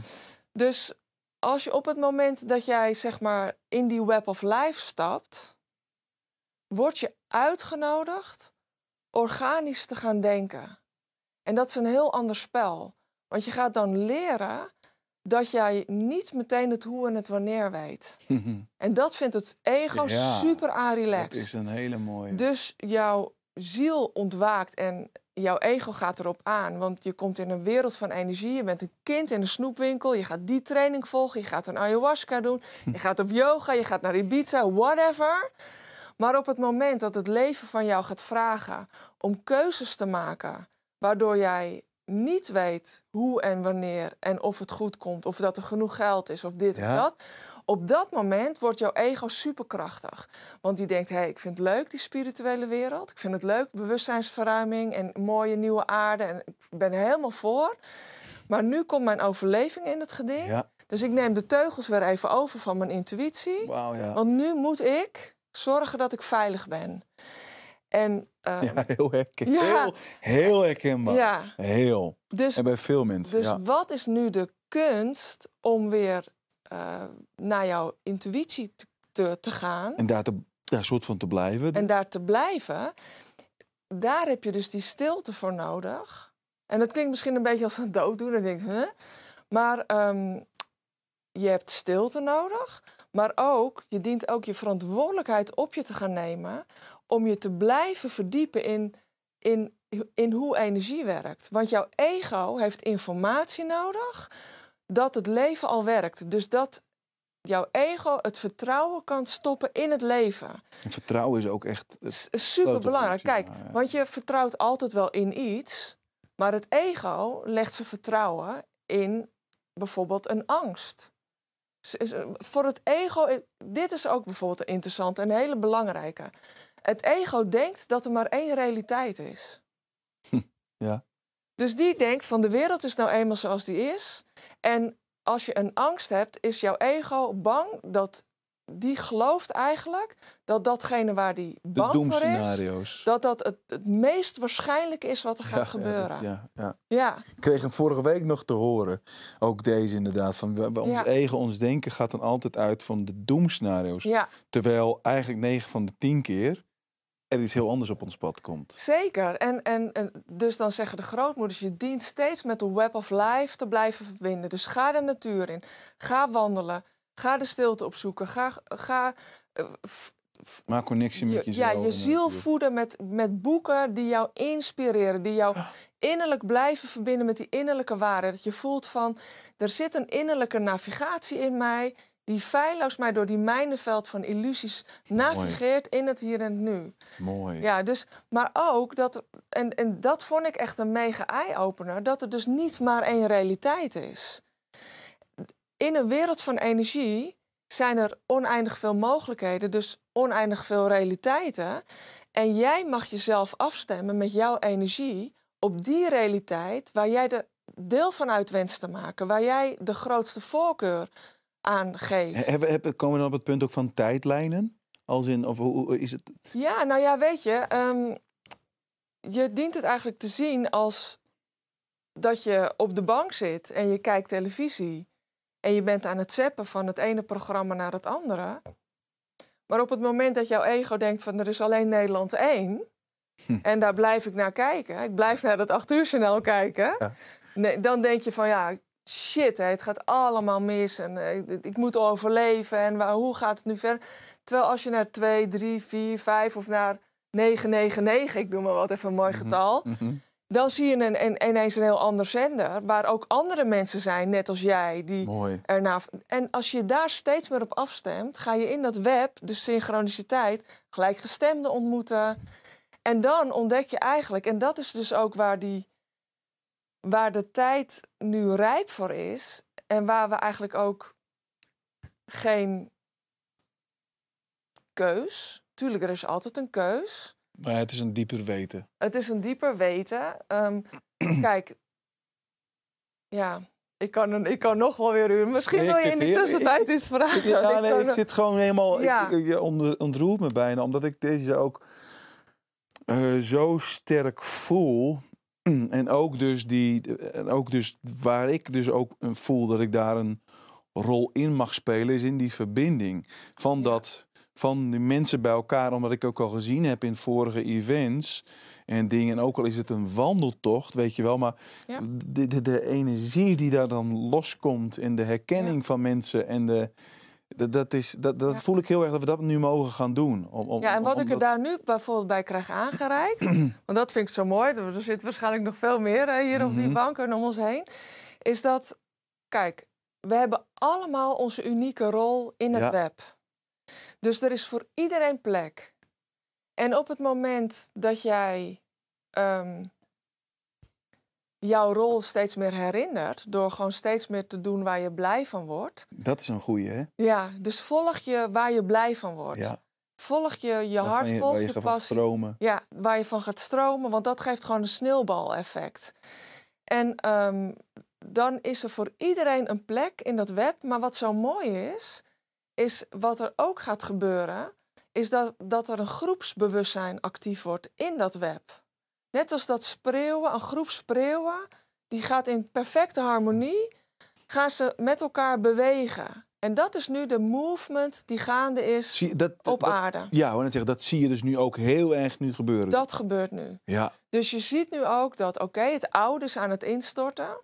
Dus als je op het moment dat jij zeg maar in die web of life stapt, word je uitgenodigd organisch te gaan denken. En dat is een heel ander spel. Want je gaat dan leren dat jij niet meteen het hoe en het wanneer weet. *laughs* en dat vindt het ego super aan Dat is een hele mooie. Dus jouw ziel ontwaakt en jouw ego gaat erop aan. Want je komt in een wereld van energie. Je bent een kind in een snoepwinkel. Je gaat die training volgen. Je gaat een ayahuasca doen. *laughs* je gaat op yoga. Je gaat naar Ibiza. Whatever. Maar op het moment dat het leven van jou gaat vragen om keuzes te maken, waardoor jij niet weet hoe en wanneer en of het goed komt, of dat er genoeg geld is, of dit of dat. Op dat moment wordt jouw ego superkrachtig. Want die denkt, hé, hey, ik vind het leuk, die spirituele wereld. Ik vind het leuk, bewustzijnsverruiming en mooie nieuwe aarde. En ik ben er helemaal voor. Maar nu komt mijn overleving in het geding. Dus ik neem de teugels weer even over van mijn intuïtie. Want nu moet ik zorgen dat ik veilig ben. En, ehm, ja, heel, herkenbaar. heel, heel, herkenbaar. Ja. Heel. Dus, en bij veel mensen. Dus wat is nu de kunst om weer eh, naar jouw intuïtie te, te gaan? En daar te, soort van te blijven. En daar te blijven. Daar heb je dus die stilte voor nodig. En dat klinkt misschien een beetje als een dooddoener. Denk, huh? Maar ehm, je hebt stilte nodig. Maar ook, je dient ook je verantwoordelijkheid op je te gaan nemen om je te blijven verdiepen in, in, in hoe energie werkt. Want jouw ego heeft informatie nodig dat het leven al werkt. Dus dat jouw ego het vertrouwen kan stoppen in het leven. En vertrouwen is ook echt super belangrijk. Kijk, want je vertrouwt altijd wel in iets, maar het ego legt zijn vertrouwen in bijvoorbeeld een angst. Eh, voor het ego, dit is ook bijvoorbeeld interessant en hele belangrijke. Het ego denkt dat er maar één realiteit is. *laughs* Ja. Dus die denkt van de wereld is nou eenmaal zoals die is. En als je een angst hebt, is jouw ego bang dat die gelooft eigenlijk dat datgene waar die bang voor is, dat dat het, het meest waarschijnlijke is wat er gaat gebeuren. Ja, ja, ja, Ik kreeg hem vorige week nog te horen, ook deze inderdaad, van ons eigen, ons denken gaat dan altijd uit van de doemscenario's. Terwijl eigenlijk 9 van de 10 keer er iets heel anders op ons pad komt. Zeker. En, en, dus dan zeggen de grootmoeders: je dient steeds met de web of life te blijven verbinden. Dus ga de natuur in, ga wandelen, Ga de stilte opzoeken. Ga, ga eh, Maak connectie met je, jezelf. Ja, je ziel voeden met, met boeken die jou inspireren, die jou innerlijk blijven verbinden met die innerlijke waarheid. Dat je voelt van, er zit een innerlijke navigatie in mij die feilloos mij door die mijnenveld van illusies navigeert in het hier en het nu. Mooi. Ja, dus, maar ook dat, en, en dat vond ik echt een mega eye-opener, dat er dus niet maar één realiteit is in een wereld van energie zijn er oneindig veel mogelijkheden, dus oneindig veel realiteiten. En jij mag jezelf afstemmen met jouw energie op die realiteit waar jij de deel van uit wenst te maken, waar jij de grootste voorkeur aan geeft. He, komen we dan op het punt ook van tijdlijnen? Als in, of hoe, is het? Ja, nou ja, weet je, ehm, je dient het eigenlijk te zien als dat je op de bank zit en je kijkt televisie. En je bent aan het zeppen van het ene programma naar het andere. Maar op het moment dat jouw ego denkt van er is alleen Nederland één. Hm. En daar blijf ik naar kijken. Ik blijf naar dat 8 uur kijken. Nee, dan denk je van ja, shit, hè, het gaat allemaal mis. En eh, ik, moet overleven. En waar, hoe gaat het nu verder? Terwijl als je naar 2, 3, 4, 5 of naar 999, ik noem maar wat even een mooi mhm, getal. Mhm dan zie je een, een, ineens een heel ander zender. Waar ook andere mensen zijn, net als jij. Die Mooi. Erna... En als je daar steeds meer op afstemt, ga je in dat web, de synchroniciteit, gelijkgestemden ontmoeten. En dan ontdek je eigenlijk, en dat is dus ook waar, die, waar de tijd nu rijp voor is. En waar we eigenlijk ook geen keus. Tuurlijk, er is altijd een keus. Maar het is een dieper weten. Het is een dieper weten. Ehm, *clears throat* kijk, ja, ik kan, ik kan nog wel weer Misschien wil je in de tussentijd iets vragen. Ja, ik, nee, ik zit gewoon helemaal... Ja. Ik, je ontroert me bijna, omdat ik deze ook eh, zo sterk voel. *clears throat* En ook dus, die, en ook dus waar ik dus ook voel dat ik daar een rol in mag spelen... is in die verbinding van dat van die mensen bij elkaar, omdat ik ook al gezien heb in vorige events en dingen. En ook al is het een wandeltocht, weet je wel, maar de, de, energie die daar dan loskomt en de herkenning van mensen en de. Dat, is, dat, dat voel ik heel erg dat we dat nu mogen gaan doen. Om, om, ja, en wat ik er daar nu bijvoorbeeld bij krijg aangereikt, *clears throat* want dat vind ik zo mooi, er zit waarschijnlijk nog veel meer hè, hier op die mhm. banken om ons heen, is dat, kijk, we hebben allemaal onze unieke rol in het web. Dus er is voor iedereen plek. En op het moment dat jij ehm, jouw rol steeds meer herinnert, door gewoon steeds meer te doen waar je blij van wordt. Dat is een goeie, hè? Ja, dus volg je waar je blij van wordt. Volg je je hart, je, volg je, je stromen. Ja, waar je van gaat stromen, want dat geeft gewoon een sneeuwbaleffect. En ehm, dan is er voor iedereen een plek in dat web. Maar wat zo mooi is, is wat er ook gaat gebeuren, is dat, dat er een groepsbewustzijn actief wordt in dat web. Net als dat spreeuwen, een groep spreeuwen, die gaat in perfecte harmonie, gaan ze met elkaar bewegen. En dat is nu de movement die gaande is op aarde. Ja, hoor, zeggen, dat zie je dus nu ook heel erg nu gebeuren. Dat gebeurt nu. Ja. Dus je ziet nu ook dat, oké, het oude is aan het instorten.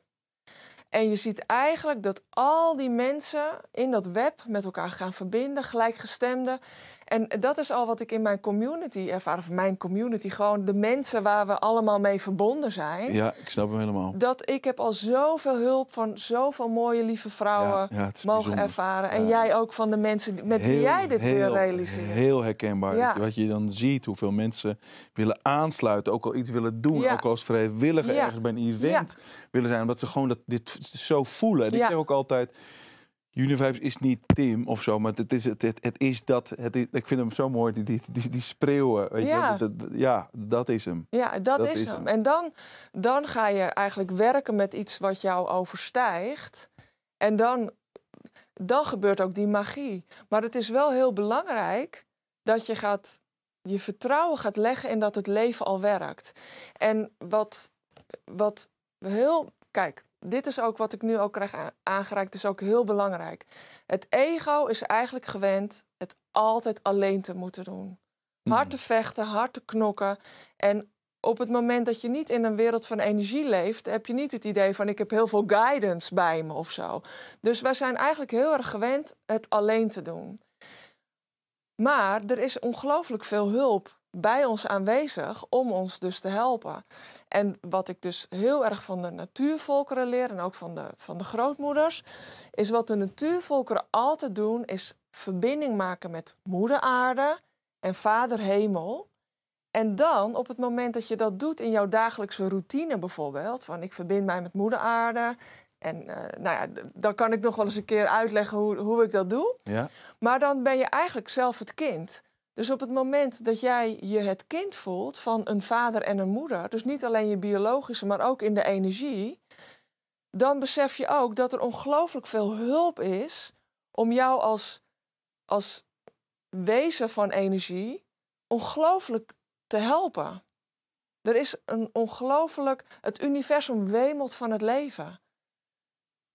En je ziet eigenlijk dat al die mensen in dat web met elkaar gaan verbinden, gelijkgestemden. En dat is al wat ik in mijn community ervaar. Of mijn community, gewoon de mensen waar we allemaal mee verbonden zijn. Ja, ik snap hem helemaal. Dat ik heb al zoveel hulp van zoveel mooie, lieve vrouwen mogen ervaren. En jij ook van de mensen met wie jij dit heel, wil realiseren. Heel herkenbaar. Wat je dan ziet, hoeveel mensen willen aansluiten. Ook al iets willen doen. Ook als vrijwilliger ergens bij een event willen zijn. Omdat ze gewoon dat, dit zo voelen. En ik zeg ook altijd Univibes is niet Tim of zo, maar het is, het, het, is dat. Het ik vind hem zo mooi, die, die, die, spreeuwen. Weet ja. Je, dat, ja, dat is hem. Ja, dat, is, hem. En dan, dan ga je eigenlijk werken met iets wat jou overstijgt. En dan, dan gebeurt ook die magie. Maar het is wel heel belangrijk dat je gaat, je vertrouwen gaat leggen in dat het leven al werkt. En wat, wat heel. Kijk, dit is ook wat ik nu ook krijg aangereikt, is ook heel belangrijk. Het ego is eigenlijk gewend het altijd alleen te moeten doen. Hard te mhm. vechten, hard te knokken. En op het moment dat je niet in een wereld van energie leeft, heb je niet het idee van ik heb heel veel guidance bij me of zo. Dus wij zijn eigenlijk heel erg gewend het alleen te doen. Maar er is ongelooflijk veel hulp bij ons aanwezig om ons dus te helpen. En wat ik dus heel erg van de natuurvolkeren leer en ook van de, van de grootmoeders, is wat de natuurvolkeren altijd doen, is verbinding maken met moeder aarde en vader hemel. En dan, op het moment dat je dat doet in jouw dagelijkse routine bijvoorbeeld, van ik verbind mij met moeder aarde en eh, nou ja, dan kan ik nog wel eens een keer uitleggen hoe, hoe ik dat doe. Ja. Maar dan ben je eigenlijk zelf het kind. Dus op het moment dat jij je het kind voelt van een vader en een moeder, dus niet alleen je biologische, maar ook in de energie, dan besef je ook dat er ongelooflijk veel hulp is om jou als, als wezen van energie ongelooflijk te helpen. Er is een ongelooflijk, het universum wemelt van het leven.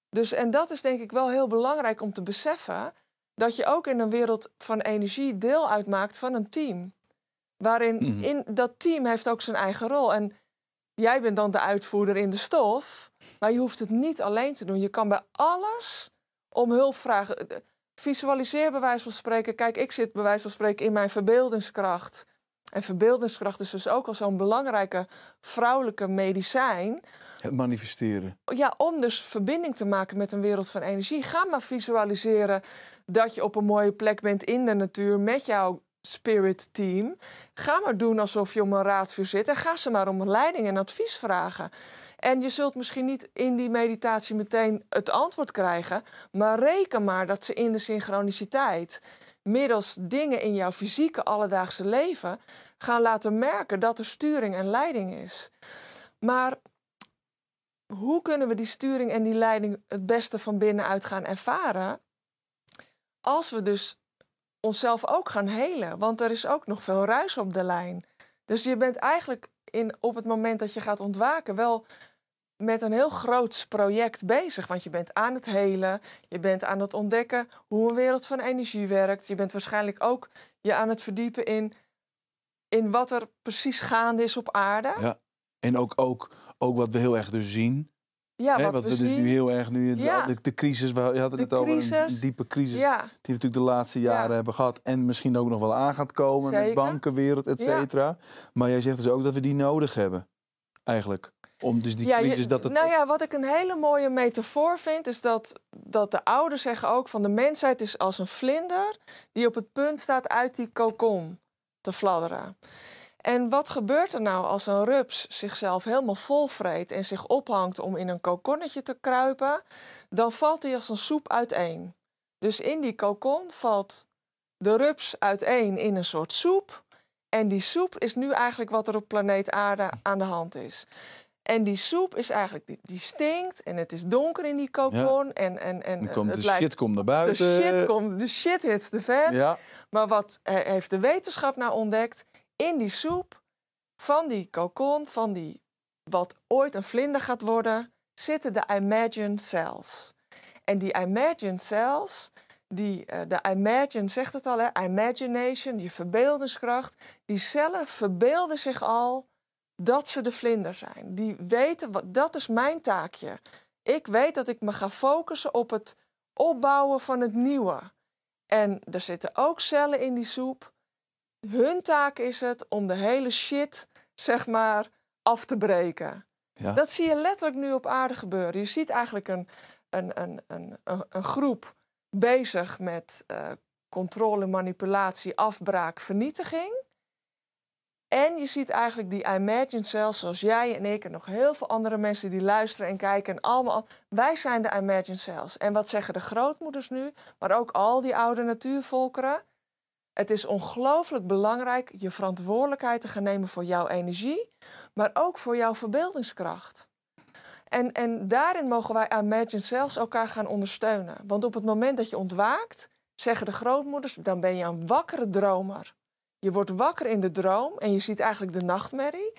Dus, en dat is denk ik wel heel belangrijk om te beseffen dat je ook in een wereld van energie deel uitmaakt van een team. Waarin mhm. in dat team heeft ook zijn eigen rol. En jij bent dan de uitvoerder in de stof, maar je hoeft het niet alleen te doen. Je kan bij alles om hulp vragen. Eh, visualiseer bij wijze van spreken. Kijk, ik zit bij wijze van spreken in mijn verbeeldingskracht. En verbeeldingskracht is dus, dus ook al zo'n belangrijke vrouwelijke medicijn. Het manifesteren. Ja, om dus verbinding te maken met een wereld van energie. Ga maar visualiseren dat je op een mooie plek bent in de natuur met jouw Spirit Team. Ga maar doen alsof je om een raadvuur zit en ga ze maar om leiding en advies vragen. En je zult misschien niet in die meditatie meteen het antwoord krijgen, maar reken maar dat ze in de synchroniciteit middels dingen in jouw fysieke alledaagse leven gaan laten merken dat er sturing en leiding is. Maar hoe kunnen we die sturing en die leiding het beste van binnenuit gaan ervaren? Als we dus onszelf ook gaan helen. Want er is ook nog veel ruis op de lijn. Dus je bent eigenlijk in, op het moment dat je gaat ontwaken wel met een heel groot project bezig. Want je bent aan het helen, je bent aan het ontdekken hoe een wereld van energie werkt. Je bent waarschijnlijk ook je aan het verdiepen in, in wat er precies gaande is op aarde. Ja, en ook, ook, ook wat we heel erg dus zien, ja, wat, we, zien. dus nu heel erg nu ja. de, de, crisis, je had het over een diepe crisis die we natuurlijk de laatste jaren hebben gehad en misschien ook nog wel aan gaat komen met bankenwereld, et cetera. Maar jij zegt dus ook dat we die nodig hebben, eigenlijk. Om dus die crisis dat het... Nou ja, wat ik een hele mooie metafoor vind, is dat, dat de ouders zeggen ook van de mensheid is als een vlinder die op het punt staat uit die kokon te fladderen. En wat gebeurt er nou als een rups zichzelf helemaal volvreet en zich ophangt om in een kokonnetje te kruipen? Dan valt hij als een soep uiteen. Dus in die kokon valt de rups uiteen in een soort soep. En die soep is nu eigenlijk wat er op planeet Aarde aan de hand is. En die soep is eigenlijk, die, stinkt en het is donker in die kokon. En, en, en, de shit komt naar buiten. De shit, komt, de shit hits de fan. Ja. Maar wat heeft de wetenschap nou ontdekt? in die soep van die cocon van die wat ooit een vlinder gaat worden, zitten de imagined cells. En die imagined cells, die, uh, de imagine zegt het al, hè, imagination, die verbeeldingskracht, die cellen verbeelden zich al dat ze de vlinder zijn. Die weten, wat, dat is mijn taakje. Ik weet dat ik me ga focussen op het opbouwen van het nieuwe. En er zitten ook cellen in die soep hun taak is het om de hele shit, zeg maar, af te breken. Ja. Dat zie je letterlijk nu op aarde gebeuren. Je ziet eigenlijk een, een, een, een, een groep bezig met eh, controle, manipulatie, afbraak, vernietiging. En je ziet eigenlijk die Imagine Cells, zoals jij en ik en nog heel veel andere mensen die luisteren en kijken en allemaal. Wij zijn de Imagine Cells. En wat zeggen de grootmoeders nu, maar ook al die oude natuurvolkeren? Het is ongelooflijk belangrijk je verantwoordelijkheid te gaan nemen voor jouw energie, maar ook voor jouw verbeeldingskracht. En, en daarin mogen wij Imagine zelfs elkaar gaan ondersteunen. Want op het moment dat je ontwaakt, zeggen de grootmoeders, dan ben je een wakkere dromer. Je wordt wakker in de droom en je ziet eigenlijk de nachtmerrie.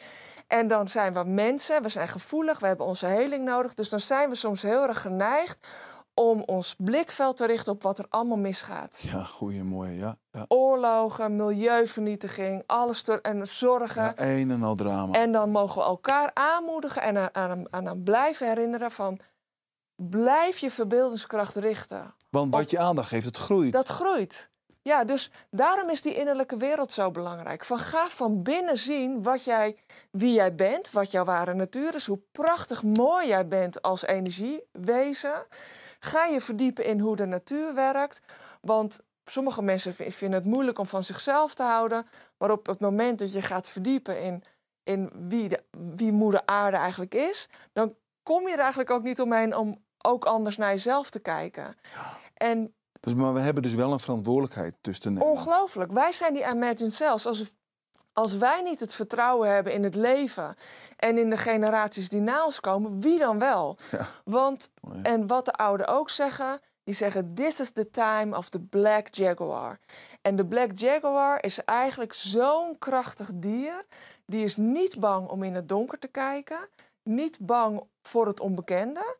En dan zijn we mensen, we zijn gevoelig, we hebben onze heling nodig. Dus dan zijn we soms heel erg geneigd om ons blikveld te richten op wat er allemaal misgaat. Ja, goeie, mooie, ja. ja. Oorlogen, milieuvernietiging, alles er, en zorgen. een en al drama. En dan mogen we elkaar aanmoedigen en aan, aan, aan, blijven herinneren van... blijf je verbeeldingskracht richten. Want wat je aandacht geeft, het groeit. Dat groeit. Ja, dus daarom is die innerlijke wereld zo belangrijk. Van ga van binnen zien wat jij, wie jij bent, wat jouw ware natuur is, hoe prachtig mooi jij bent als energiewezen. Ga je verdiepen in hoe de natuur werkt. Want sommige mensen vinden het moeilijk om van zichzelf te houden. Maar op het moment dat je gaat verdiepen in, in wie, de, wie moeder aarde eigenlijk is, dan kom je er eigenlijk ook niet omheen om ook anders naar jezelf te kijken. En dus, maar we hebben dus wel een verantwoordelijkheid tussen. Ongelooflijk. Wij zijn die imagined Cells. Als als wij niet het vertrouwen hebben in het leven en in de generaties die na ons komen, wie dan wel? Want, oh, en wat de ouden ook zeggen, die zeggen: This is the time of the Black Jaguar. En de Black Jaguar is eigenlijk zo'n krachtig dier. Die is niet bang om in het donker te kijken, niet bang voor het onbekende.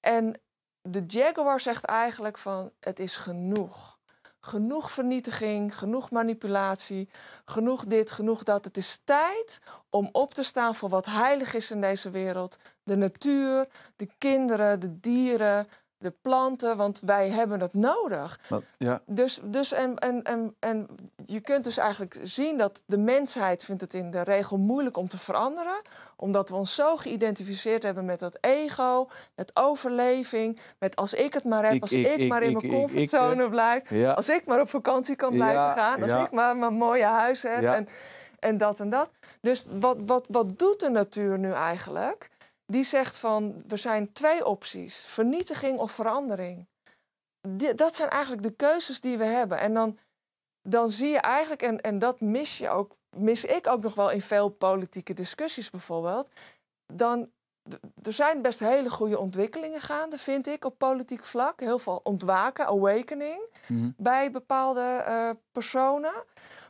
En de Jaguar zegt eigenlijk: van het is genoeg genoeg vernietiging, genoeg manipulatie, genoeg dit, genoeg dat. Het is tijd om op te staan voor wat heilig is in deze wereld. De natuur, de kinderen, de dieren, de planten, want wij hebben dat nodig. ja. Dus, dus en, en, en, en je kunt dus eigenlijk zien dat de mensheid vindt het in de regel moeilijk om te veranderen. Omdat we ons zo geïdentificeerd hebben met dat ego, met overleving, met als ik het maar heb, als ik, maar in mijn comfortzone eh, blijf. Als ik maar op vakantie kan blijven gaan, als ik maar mijn mooie huis heb en, en dat en dat. Dus wat, wat, wat doet de natuur nu eigenlijk? die zegt van er zijn twee opties: vernietiging of verandering. dat zijn eigenlijk de keuzes die we hebben. En dan, dan zie je eigenlijk, en, en dat mis je ook, mis ik ook nog wel in veel politieke discussies bijvoorbeeld. Dan, er zijn best hele goede ontwikkelingen gaande, vind ik, op politiek vlak. Heel veel ontwaken, awakening mhm. bij bepaalde eh, personen.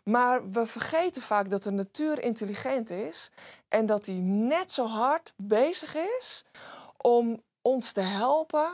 Maar we vergeten vaak dat de natuur intelligent is en dat hij net zo hard bezig is om ons te helpen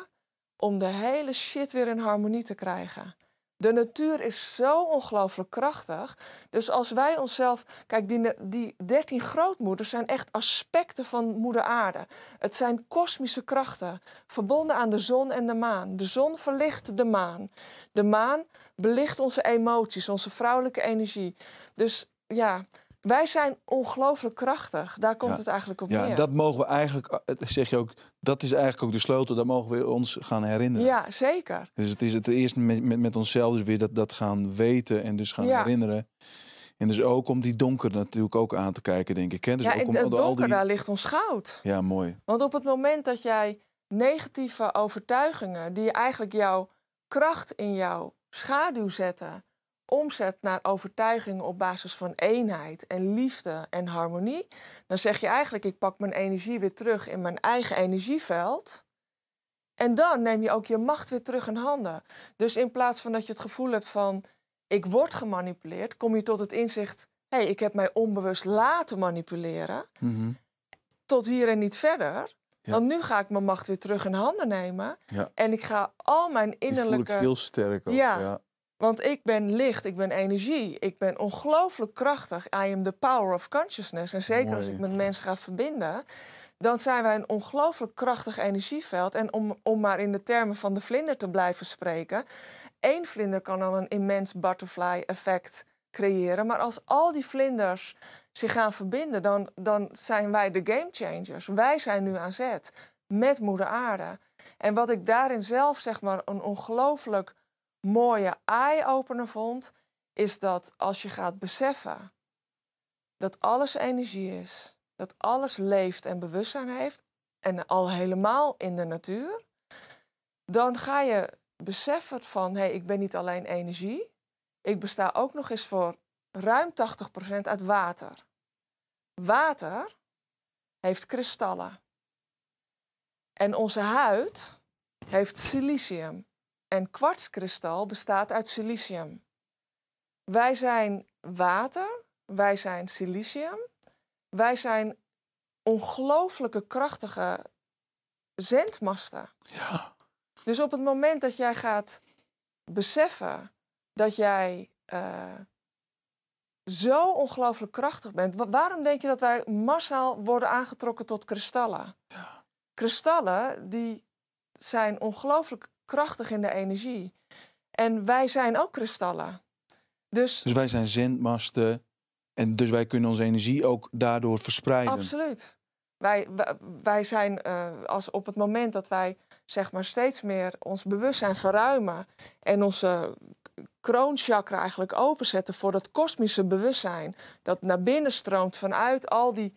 om de hele shit weer in harmonie te krijgen. De natuur is zo ongelooflijk krachtig. Dus als wij onszelf. Kijk, die, die 13 grootmoeders zijn echt aspecten van Moeder Aarde. Het zijn kosmische krachten, verbonden aan de zon en de maan. De zon verlicht de maan. De maan belicht onze emoties, onze vrouwelijke energie. Dus ja, wij zijn ongelooflijk krachtig. Daar komt het eigenlijk op neer. Ja, dat mogen we eigenlijk, eh, zeg je ook, dat is eigenlijk ook de sleutel. Dat mogen we ons gaan herinneren. Ja, zeker. Dus het is het eerst met, met, onszelf dus weer dat, dat gaan weten en dus gaan herinneren. En dus ook om die donker natuurlijk ook aan te kijken, denk ik. Hè? Dus ja, ook om, het donker, al die... daar ligt ons goud. Ja, mooi. Want op het moment dat jij negatieve overtuigingen... die eigenlijk jouw kracht in jouw schaduw zetten omzet naar overtuiging op basis van eenheid en liefde en harmonie, dan zeg je eigenlijk: ik pak mijn energie weer terug in mijn eigen energieveld. En dan neem je ook je macht weer terug in handen. Dus in plaats van dat je het gevoel hebt van: ik word gemanipuleerd, kom je tot het inzicht: hé, hey, ik heb mij onbewust laten manipuleren. Mhm. Tot hier en niet verder. Ja. Want nu ga ik mijn macht weer terug in handen nemen. En ik ga al mijn innerlijke. Die voel ik heel sterk ook. ja. Want ik ben licht, ik ben energie, ik ben ongelooflijk krachtig. I am the power of consciousness. En zeker als ik met mensen ga verbinden, dan zijn wij een ongelooflijk krachtig energieveld. En om, om maar in de termen van de vlinder te blijven spreken, één vlinder kan al een immens butterfly effect creëren. Maar als al die vlinders zich gaan verbinden, dan, dan zijn wij de game changers. Wij zijn nu aan zet met Moeder Aarde. En wat ik daarin zelf zeg maar een ongelooflijk mooie eye-opener vond, is dat als je gaat beseffen dat alles energie is, dat alles leeft en bewustzijn heeft, en al helemaal in de natuur, dan ga je beseffen van hé, hey, ik ben niet alleen energie, ik besta ook nog eens voor ruim 80% uit water. Water heeft kristallen. En onze huid heeft silicium. En kwartskristal bestaat uit silicium. Wij zijn water, wij zijn silicium, wij zijn ongelooflijke krachtige zendmasten. Ja. Dus op het moment dat jij gaat beseffen dat jij eh, zo ongelooflijk krachtig bent, waarom denk je dat wij massaal worden aangetrokken tot kristallen? Ja. Kristallen die zijn ongelooflijk krachtig in de energie. En wij zijn ook kristallen. Dus, dus wij zijn zendmasten. En dus wij kunnen onze energie ook daardoor verspreiden. Absoluut. Wij, wij, zijn eh, als op het moment dat wij zeg maar, steeds meer ons bewustzijn verruimen en onze kroonchakra eigenlijk openzetten voor dat kosmische bewustzijn dat naar binnen stroomt vanuit al die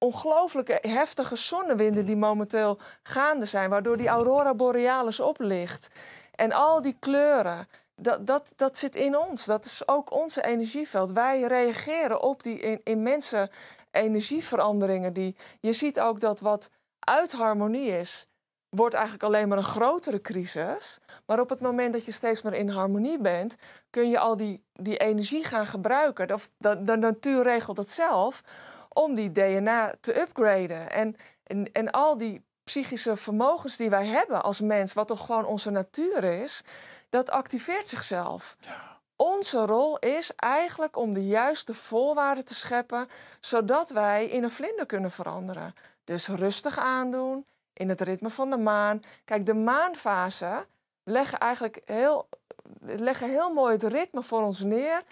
ongelooflijke heftige zonnewinden die momenteel gaande zijn, waardoor die aurora borealis oplicht. En al die kleuren, dat, dat, dat zit in ons. Dat is ook onze energieveld. Wij reageren op die immense energieveranderingen. Die, je ziet ook dat wat uit harmonie is, wordt eigenlijk alleen maar een grotere crisis. Maar op het moment dat je steeds meer in harmonie bent, kun je al die, die energie gaan gebruiken. De, de, de natuur regelt dat zelf om die DNA te upgraden. En, en, en al die psychische vermogens die wij hebben als mens, wat toch gewoon onze natuur is, dat activeert zichzelf. Ja. Onze rol is eigenlijk om de juiste voorwaarden te scheppen, zodat wij in een vlinder kunnen veranderen. Dus rustig aandoen, in het ritme van de maan. Kijk, de maanfase leggen eigenlijk heel, leggen heel mooi het ritme voor ons neer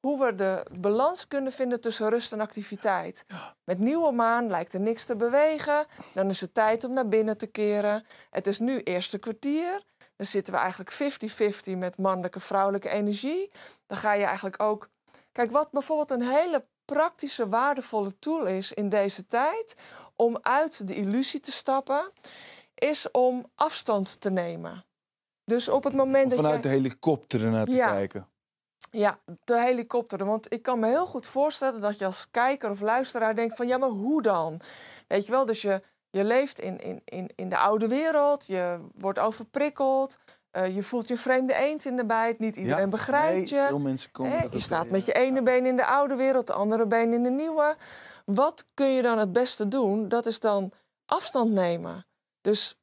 hoe we de balans kunnen vinden tussen rust en activiteit. Met nieuwe maan lijkt er niks te bewegen. Dan is het tijd om naar binnen te keren. Het is nu eerste kwartier. Dan zitten we eigenlijk 50-50 met mannelijke vrouwelijke energie. Dan ga je eigenlijk ook. Kijk, wat bijvoorbeeld een hele praktische, waardevolle tool is in deze tijd om uit de illusie te stappen, is om afstand te nemen. Dus op het moment dat vanuit de helikopter ernaar te ja. kijken. Ja, de helikopter. Want ik kan me heel goed voorstellen dat je als kijker of luisteraar denkt van ja, maar hoe dan? Weet je wel, dus je, je leeft in, in, in, in de oude wereld, je wordt overprikkeld, eh, je voelt je vreemde eend in de bijt, niet iedereen begrijpt nee, je. Veel mensen komen je staat met je ene been in de oude wereld, de andere been in de nieuwe. Wat kun je dan het beste doen? Dat is dan afstand nemen. Dus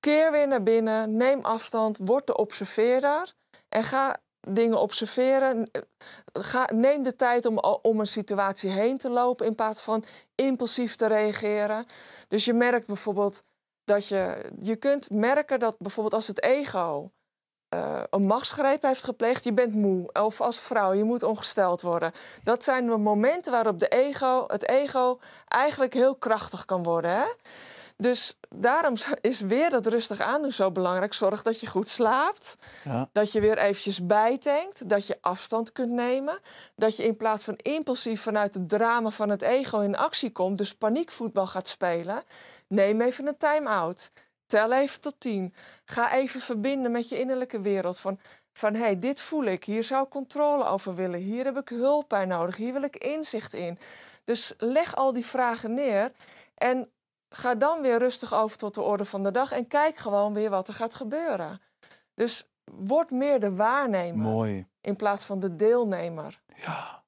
keer weer naar binnen, neem afstand, word de observeerder en ga dingen observeren. Eh, ga, neem de tijd om, om een situatie heen te lopen in plaats van impulsief te reageren. Dus je merkt bijvoorbeeld dat je, je kunt merken dat bijvoorbeeld als het ego eh, een machtsgreep heeft gepleegd, je bent moe. Of als vrouw, je moet ongesteld worden. Dat zijn de momenten waarop de ego, het ego eigenlijk heel krachtig kan worden. Hè? Dus daarom is weer dat rustig aandoen zo belangrijk. Zorg dat je goed slaapt. Ja. Dat je weer eventjes bijtankt. Dat je afstand kunt nemen. Dat je in plaats van impulsief vanuit het drama van het ego in actie komt. Dus paniekvoetbal gaat spelen. Neem even een time-out. Tel even tot tien. Ga even verbinden met je innerlijke wereld. Van, van hé, hey, dit voel ik. Hier zou ik controle over willen. Hier heb ik hulp bij nodig. Hier wil ik inzicht in. Dus leg al die vragen neer. En ga dan weer rustig over tot de orde van de dag en kijk gewoon weer wat er gaat gebeuren. Dus word meer de waarnemer in plaats van de deelnemer. Ja.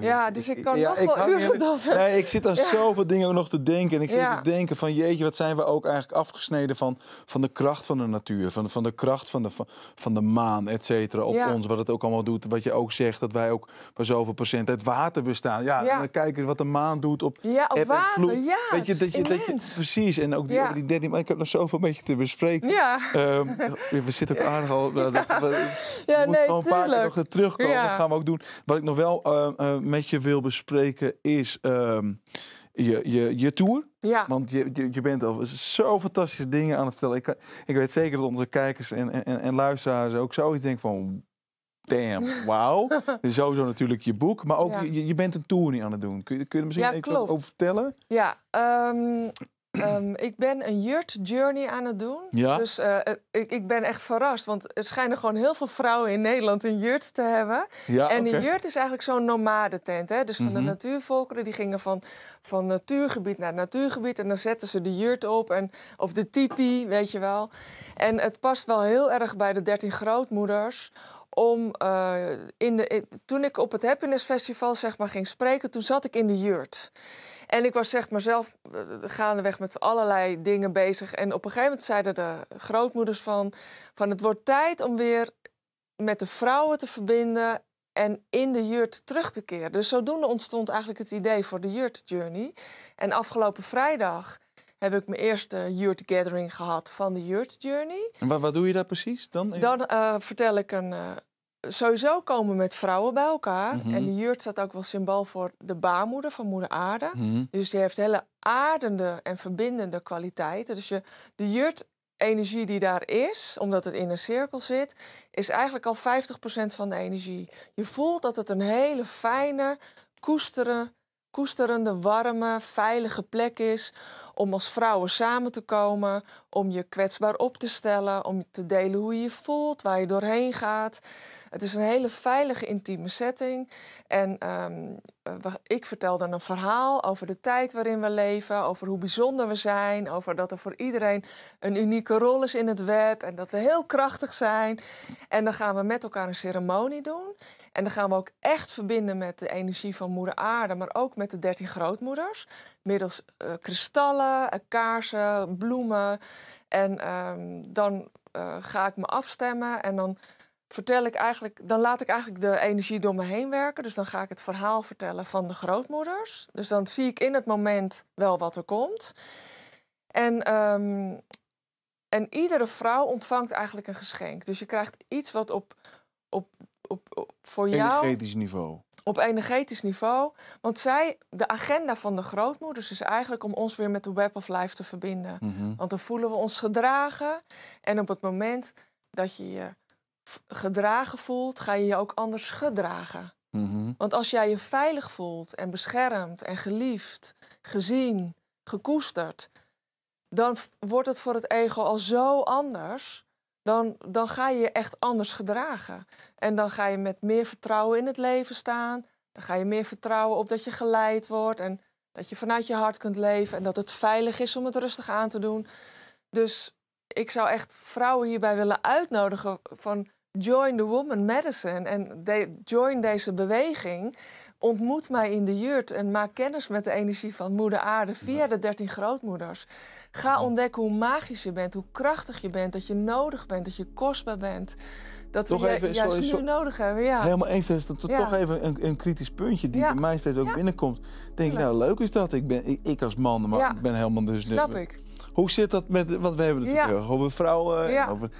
Ja, dus ik kan nog wel uren dansen. Nee, ik zit aan zoveel dingen nog te denken. En ik zit te denken van jeetje, wat zijn we ook eigenlijk afgesneden van, van de kracht van de natuur. Van, van de kracht van de, van de maan, et cetera, op ons. Wat het ook allemaal doet. Wat je ook zegt, dat wij ook voor zoveel procent uit water bestaan. Ja, en dan kijken wat de maan doet op, ja, op water. Ja, Weet je, dat je, dat je, precies. En ook die, ja. maar ik heb nog zoveel met je te bespreken. Ehm, we zitten ook aardig al. *laughs* We, we, we, gewoon een paar keer nog terugkomen. Dat gaan we ook doen. Wat ik nog wel... Ehm, eh, met je wil bespreken is ehm, je, je, je tour. Ja. Want je, je, bent al zo fantastische dingen aan het vertellen. Ik, ik weet zeker dat onze kijkers en, en, en luisteraars ook zoiets denken van... Damn, wauw. *laughs* Sowieso natuurlijk je boek, maar ook je, je bent een tour niet aan het doen. Kun je, kun je er misschien ja, iets over vertellen? Ja, ehm, Ehm, ik ben een yurt journey aan het doen. Dus eh, eh, ik, ik, ben echt verrast. Want er schijnen gewoon heel veel vrouwen in Nederland een yurt te hebben. en okay. een yurt is eigenlijk zo'n nomadentent. Hè? Dus van de mhm. natuurvolkeren, die gingen van, van natuurgebied naar natuurgebied. En dan zetten ze de yurt op. En, of de tipi, weet je wel. En het past wel heel erg bij de dertien grootmoeders om eh, in de, toen ik op het Happiness Festival zeg maar, ging spreken, toen zat ik in de yurt. En ik was zeg maar zelf eh, gaandeweg met allerlei dingen bezig. En op een gegeven moment zeiden de grootmoeders van... van het wordt tijd om weer met de vrouwen te verbinden en in de jurt terug te keren. Dus zodoende ontstond eigenlijk het idee voor de jurt journey. En afgelopen vrijdag heb ik mijn eerste jurt gathering gehad van de jurt journey. En wat, doe je daar precies dan? Dan eh, vertel ik een, eh, sowieso komen met vrouwen bij elkaar. En mhm. de jurt staat ook wel symbool voor de baarmoeder van moeder aarde. Mhm. Dus die heeft hele aardende en verbindende kwaliteiten. Dus je, de jurt energie die daar is, omdat het in een cirkel zit, is eigenlijk al 50% van de energie. Je voelt dat het een hele fijne, koesteren, koesterende, warme, veilige plek is om als vrouwen samen te komen, om je kwetsbaar op te stellen, om te delen hoe je je voelt, waar je doorheen gaat. Het is een hele veilige, intieme setting. En ehm, ik vertel dan een verhaal over de tijd waarin we leven, over hoe bijzonder we zijn, over dat er voor iedereen een unieke rol is in het web en dat we heel krachtig zijn. En dan gaan we met elkaar een ceremonie doen. En dan gaan we ook echt verbinden met de energie van Moeder Aarde, maar ook met de dertien grootmoeders middels eh, kristallen, eh, kaarsen, bloemen. En ehm, dan eh, ga ik me afstemmen en dan vertel ik eigenlijk, dan laat ik eigenlijk de energie door me heen werken. Dus dan ga ik het verhaal vertellen van de grootmoeders. Dus dan zie ik in het moment wel wat er komt. En, ehm, en iedere vrouw ontvangt eigenlijk een geschenk. Dus je krijgt iets wat op, op, op, op voor jou. Energetisch niveau op energetisch niveau. Want zij, de agenda van de grootmoeders is eigenlijk om ons weer met de web of life te verbinden. Mhm. Want dan voelen we ons gedragen. En op het moment dat je je gedragen voelt, ga je je ook anders gedragen. Mhm. Want als jij je veilig voelt en beschermd en geliefd, gezien, gekoesterd, dan wordt het voor het ego al zo anders dan, dan ga je je echt anders gedragen. En dan ga je met meer vertrouwen in het leven staan. Dan ga je meer vertrouwen op dat je geleid wordt en dat je vanuit je hart kunt leven en dat het veilig is om het rustig aan te doen. Dus ik zou echt vrouwen hierbij willen uitnodigen van join the woman medicine en join deze beweging ontmoet mij in de jurt en maak kennis met de energie van moeder aarde via de 13 grootmoeders. Ga ontdekken hoe magisch je bent, hoe krachtig je bent, dat je nodig bent, dat je kostbaar bent. Dat we even, juist nu nodig hebben, ja. Helemaal eens, dat is to, toch even een, een, kritisch puntje die bij mij steeds ook binnenkomt. Denk ik, nou leuk is dat, ik, ben, ik, als man, maar ik ben helemaal dus... Snap ik. Hoe zit dat met, want we hebben het natuurlijk over vrouwen, en over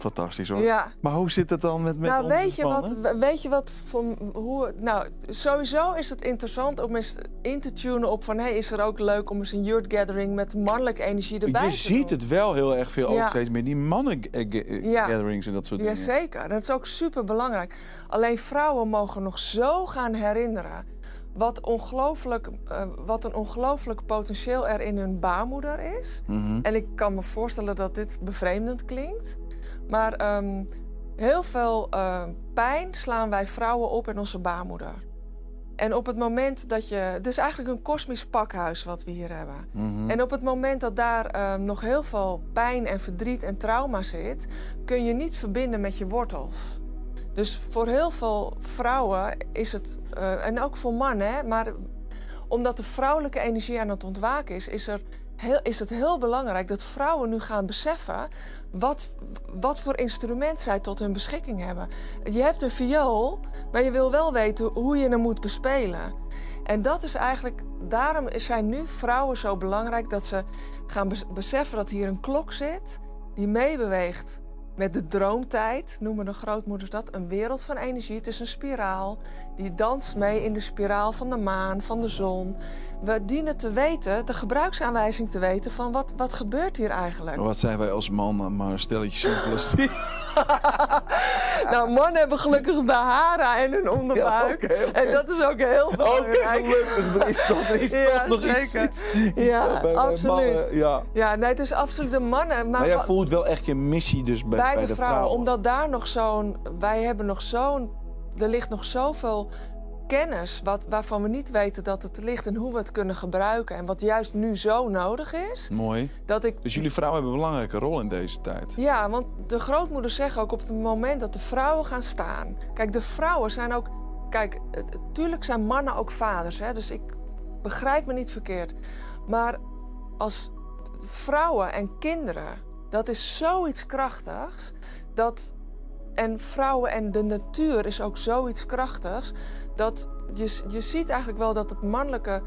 fantastisch hoor. Ja. Maar hoe zit het dan met, met nou, weet je wat, Weet je wat, voor, hoe, nou, sowieso is het interessant om eens in te tunen op van... Hey, is er ook leuk om eens een yurt gathering met mannelijke energie erbij je te doen. Je ziet het wel heel erg veel, ook steeds meer die mannen gatherings en dat soort dingen. Jazeker, dat is ook super belangrijk. Alleen vrouwen mogen nog zo gaan herinneren... Wat, ongelooflijk, eh, wat een ongelooflijk potentieel er in hun baarmoeder is. Mhm. En ik kan me voorstellen dat dit bevreemdend klinkt. Maar ehm, heel veel ehm, pijn slaan wij vrouwen op in onze baarmoeder. En op het moment dat je. het is eigenlijk een kosmisch pakhuis wat we hier hebben. Mhm. En op het moment dat daar ehm, nog heel veel pijn en verdriet en trauma zit, kun je niet verbinden met je wortels. Dus voor heel veel vrouwen is het. Eh, en ook voor mannen, maar omdat de vrouwelijke energie aan het ontwaken is, is er heel, is het heel belangrijk dat vrouwen nu gaan beseffen wat, wat voor instrument zij tot hun beschikking hebben. Je hebt een viool, maar je wil wel weten hoe je hem moet bespelen. En dat is eigenlijk, daarom zijn nu vrouwen zo belangrijk dat ze gaan beseffen dat hier een klok zit die meebeweegt met de droomtijd, noemen de grootmoeders dat, een wereld van energie. Het is een spiraal die danst mee in de spiraal van de maan, van de zon we dienen te weten, de gebruiksaanwijzing te weten van wat, wat gebeurt hier eigenlijk. Wat zijn wij als mannen maar stelletjes plastic? *laughs* nou, mannen hebben gelukkig de haren en hun onderbuik. En dat is ook heel belangrijk. Oké, gelukkig. Er is toch, is *laughs* nog iets, Ja, absoluut. ja. ja, nee, het is absoluut de mannen. Maar, maar jij voelt wel echt je missie dus bij, bij de, vrouwen, de, vrouwen. Omdat daar nog zo'n... Wij hebben nog zo'n... Er ligt nog zoveel kennis wat, waarvan we niet weten dat het ligt en hoe we het kunnen gebruiken. En wat juist nu zo nodig is. Mooi. Dat ik... Dus jullie vrouwen hebben een belangrijke rol in deze tijd. Ja, want de grootmoeders zeggen ook op het moment dat de vrouwen gaan staan. Kijk, de vrouwen zijn ook. Kijk, tuurlijk zijn mannen ook vaders, hè, dus ik begrijp me niet verkeerd. Maar als vrouwen en kinderen, dat is zoiets krachtigs. Dat en vrouwen en de natuur is ook zoiets krachtigs. Dat je, je ziet eigenlijk wel dat het mannelijke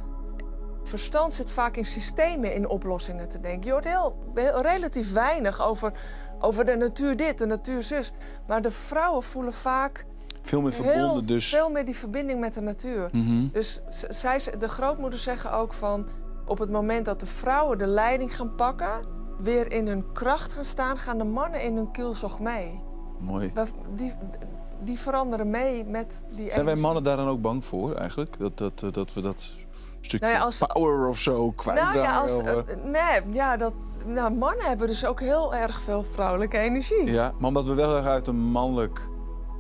verstand zit vaak in systemen, in oplossingen te denken. Je hoort heel, relatief weinig over, over de natuur dit, de natuur zus. Maar de vrouwen voelen vaak... Veel meer verbonden dus. Veel meer die verbinding met de natuur. Mhm. Dus zij, de grootmoeders zeggen ook van... op het moment dat de vrouwen de leiding gaan pakken... weer in hun kracht gaan staan... gaan de mannen in hun kielzog mee. Mooi. Die, die veranderen mee met die. Zijn wij mannen daar dan ook bang voor eigenlijk? Dat, dat, eh, dat we dat stukje nou power of zo kwijtraken? Nou ja, als, eh? Eh, nee, ja, dat, nou, mannen hebben dus ook heel erg veel vrouwelijke energie. Ja, maar omdat we wel erg uit een mannelijk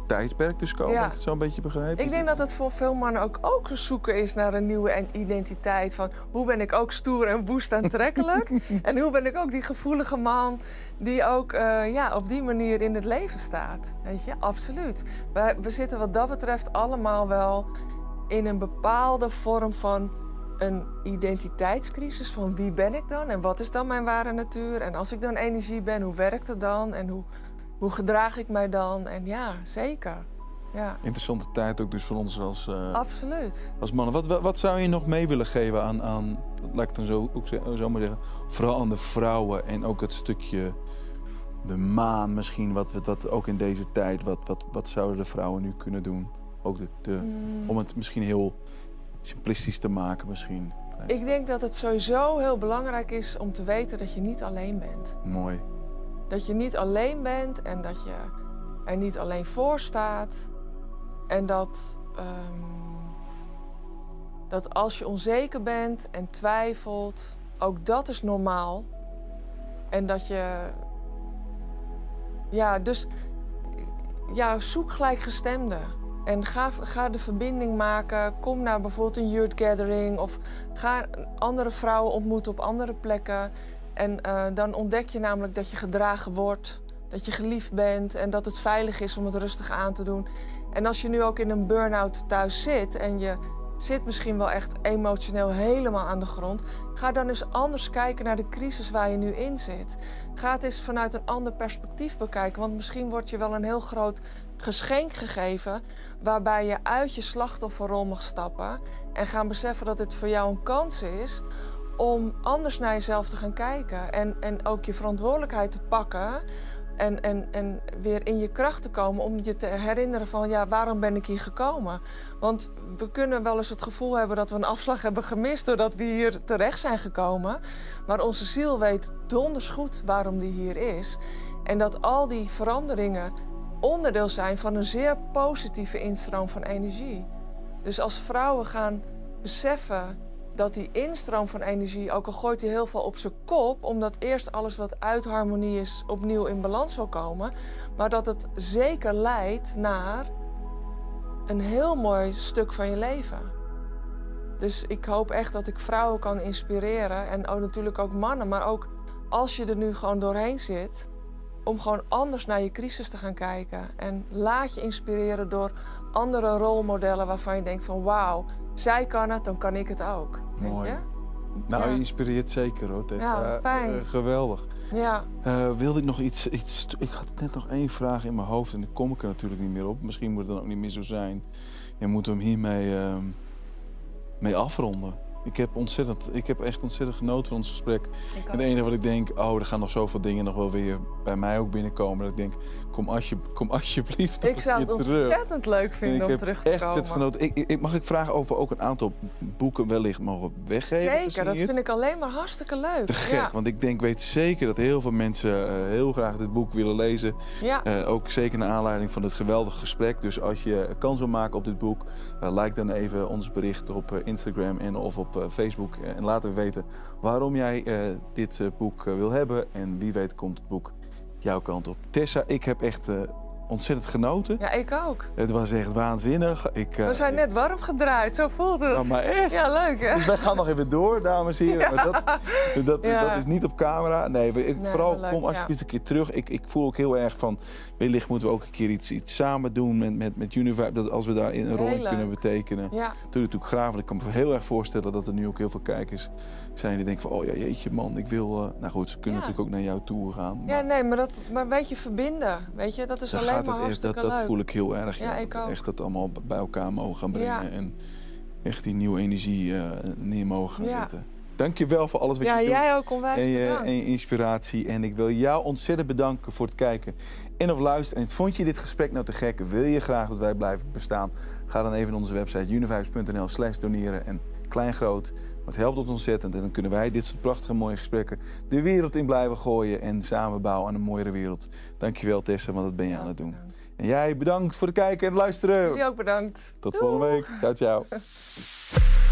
tijdsperk dus komen, ja. het zo een beetje begrijpen? Ik denk dat het voor veel mannen ook, ook zoeken is naar een nieuwe identiteit. Van hoe ben ik ook stoer en woest aantrekkelijk? *laughs* en hoe ben ik ook die gevoelige man die ook eh, ja, op die manier in het leven staat? Weet je, absoluut. We, we zitten wat dat betreft allemaal wel in een bepaalde vorm van een identiteitscrisis van wie ben ik dan en wat is dan mijn ware natuur en als ik dan energie ben, hoe werkt het dan en hoe, hoe gedraag ik mij dan? En ja, zeker. Ja. Interessante tijd ook dus voor ons als, eh, Absoluut. als mannen. Wat, wat, zou je nog mee willen geven aan, aan laat ik het dan zo, ook zo maar zeggen, vooral aan de vrouwen en ook het stukje de maan misschien, wat, we dat ook in deze tijd, wat, wat, wat zouden de vrouwen nu kunnen doen? Ook de, mm. Om het misschien heel simplistisch te maken misschien. Ik denk dat het sowieso heel belangrijk is om te weten dat je niet alleen bent. Mooi. Dat je niet alleen bent en dat je er niet alleen voor staat. En dat, ehm, dat als je onzeker bent en twijfelt, ook dat is normaal. En dat je. Ja, dus. Ja, zoek gelijkgestemden. En ga, ga, de verbinding maken. Kom naar bijvoorbeeld een youth gathering. Of ga andere vrouwen ontmoeten op andere plekken. En eh, dan ontdek je namelijk dat je gedragen wordt, dat je geliefd bent en dat het veilig is om het rustig aan te doen. En als je nu ook in een burn-out thuis zit en je zit misschien wel echt emotioneel helemaal aan de grond, ga dan eens anders kijken naar de crisis waar je nu in zit. Ga het eens vanuit een ander perspectief bekijken, want misschien wordt je wel een heel groot geschenk gegeven waarbij je uit je slachtofferrol mag stappen en gaan beseffen dat het voor jou een kans is om anders naar jezelf te gaan kijken. En, en ook je verantwoordelijkheid te pakken. En, en, en weer in je kracht te komen om je te herinneren van ja, waarom ben ik hier gekomen? Want we kunnen wel eens het gevoel hebben dat we een afslag hebben gemist doordat we hier terecht zijn gekomen. Maar onze ziel weet donders goed waarom die hier is. En dat al die veranderingen onderdeel zijn van een zeer positieve instroom van energie. Dus als vrouwen gaan beseffen dat die instroom van energie, ook al gooit hij heel veel op zijn kop, omdat eerst alles wat uit harmonie is opnieuw in balans wil komen, maar dat het zeker leidt naar een heel mooi stuk van je leven. Dus ik hoop echt dat ik vrouwen kan inspireren en ook natuurlijk ook mannen, maar ook als je er nu gewoon doorheen zit, om gewoon anders naar je crisis te gaan kijken. En laat je inspireren door andere rolmodellen waarvan je denkt van wauw, zij kan het, dan kan ik het ook. Mooi. Nou, je inspireert zeker hoor. Tessa. Ja, eh, fijn. Eh, geweldig. Ja. Eh, wilde ik nog iets, iets. Ik had net nog één vraag in mijn hoofd en daar kom ik er natuurlijk niet meer op. Misschien moet het dan ook niet meer zo zijn. En moeten we hem hiermee ehm, mee afronden. Ik heb, ontzettend, ik heb echt ontzettend genoten van ons gesprek. het enige wat ik denk, oh, er gaan nog zoveel dingen nog wel weer bij mij ook binnenkomen. Dat ik denk, kom, alsje, kom alsjeblieft Ik zou het ontzettend leuk vinden om terug te komen. genoten. Ik, mag ik vragen over ook een aantal boeken wellicht mogen weggeven? Zeker, dat vind ik alleen maar hartstikke leuk. Te gek, want ik denk, weet zeker dat heel veel mensen eh, heel graag dit boek willen lezen. Ja. Eh, ook zeker naar aanleiding van het geweldige gesprek. Dus als je kans wil maken op dit boek, eh, like dan even ons bericht op Instagram en of op Facebook. en laat even weten waarom jij dit boek wil hebben. En wie weet komt het boek jouw kant op. Tessa, ik heb echt eh, ontzettend genoten. Ja, ik ook. Het was echt waanzinnig. Ik, eh, We zijn net warm gedraaid, zo voelt het. Nou, maar echt. Ja, leuk hè? Dus wij gaan nog even door, dames en heren. dat, dat, dat, is niet op camera. Nee, ik, vooral leuk, kom alsjeblieft ja. een keer terug. Ik, ik voel ook heel erg van, wellicht moeten we ook een keer iets, iets samen doen met, met, met Univibe. Dat als we daar een rol in kunnen betekenen. Doe het natuurlijk graag, ik kan me heel erg voorstellen dat er nu ook heel veel kijkers zijn die denken van, oh ja, jeetje man, ik wil... Eh, nou goed, ze kunnen natuurlijk ook naar jou toe gaan. Maar... Ja, nee, maar, dat, maar weet je, verbinden, weet je, dat is dan alleen gaat maar het dat, dat voel ik heel erg. Ja, ik ook. Echt dat allemaal bij elkaar mogen gaan brengen en echt die nieuwe energie uh, neer mogen gaan ja. zetten. Dankjewel voor alles wat ja, je doet. Ja, jij ook onwijs en je, en inspiratie. En ik wil jou ontzettend bedanken voor het kijken en of luisteren. En vond je dit gesprek nou te gek? Wil je graag dat wij blijven bestaan? Ga dan even naar onze website universe.nl slash doneren. En klein groot het helpt ons ontzettend. En dan kunnen wij dit soort prachtige mooie gesprekken de wereld in blijven gooien en samen bouwen aan een mooiere wereld. Dankjewel Tessa, want dat ben je aan het doen. En jij bedankt voor het kijken en het luisteren. Jullie ook bedankt. Tot volgende week. Ciao, jou. *laughs*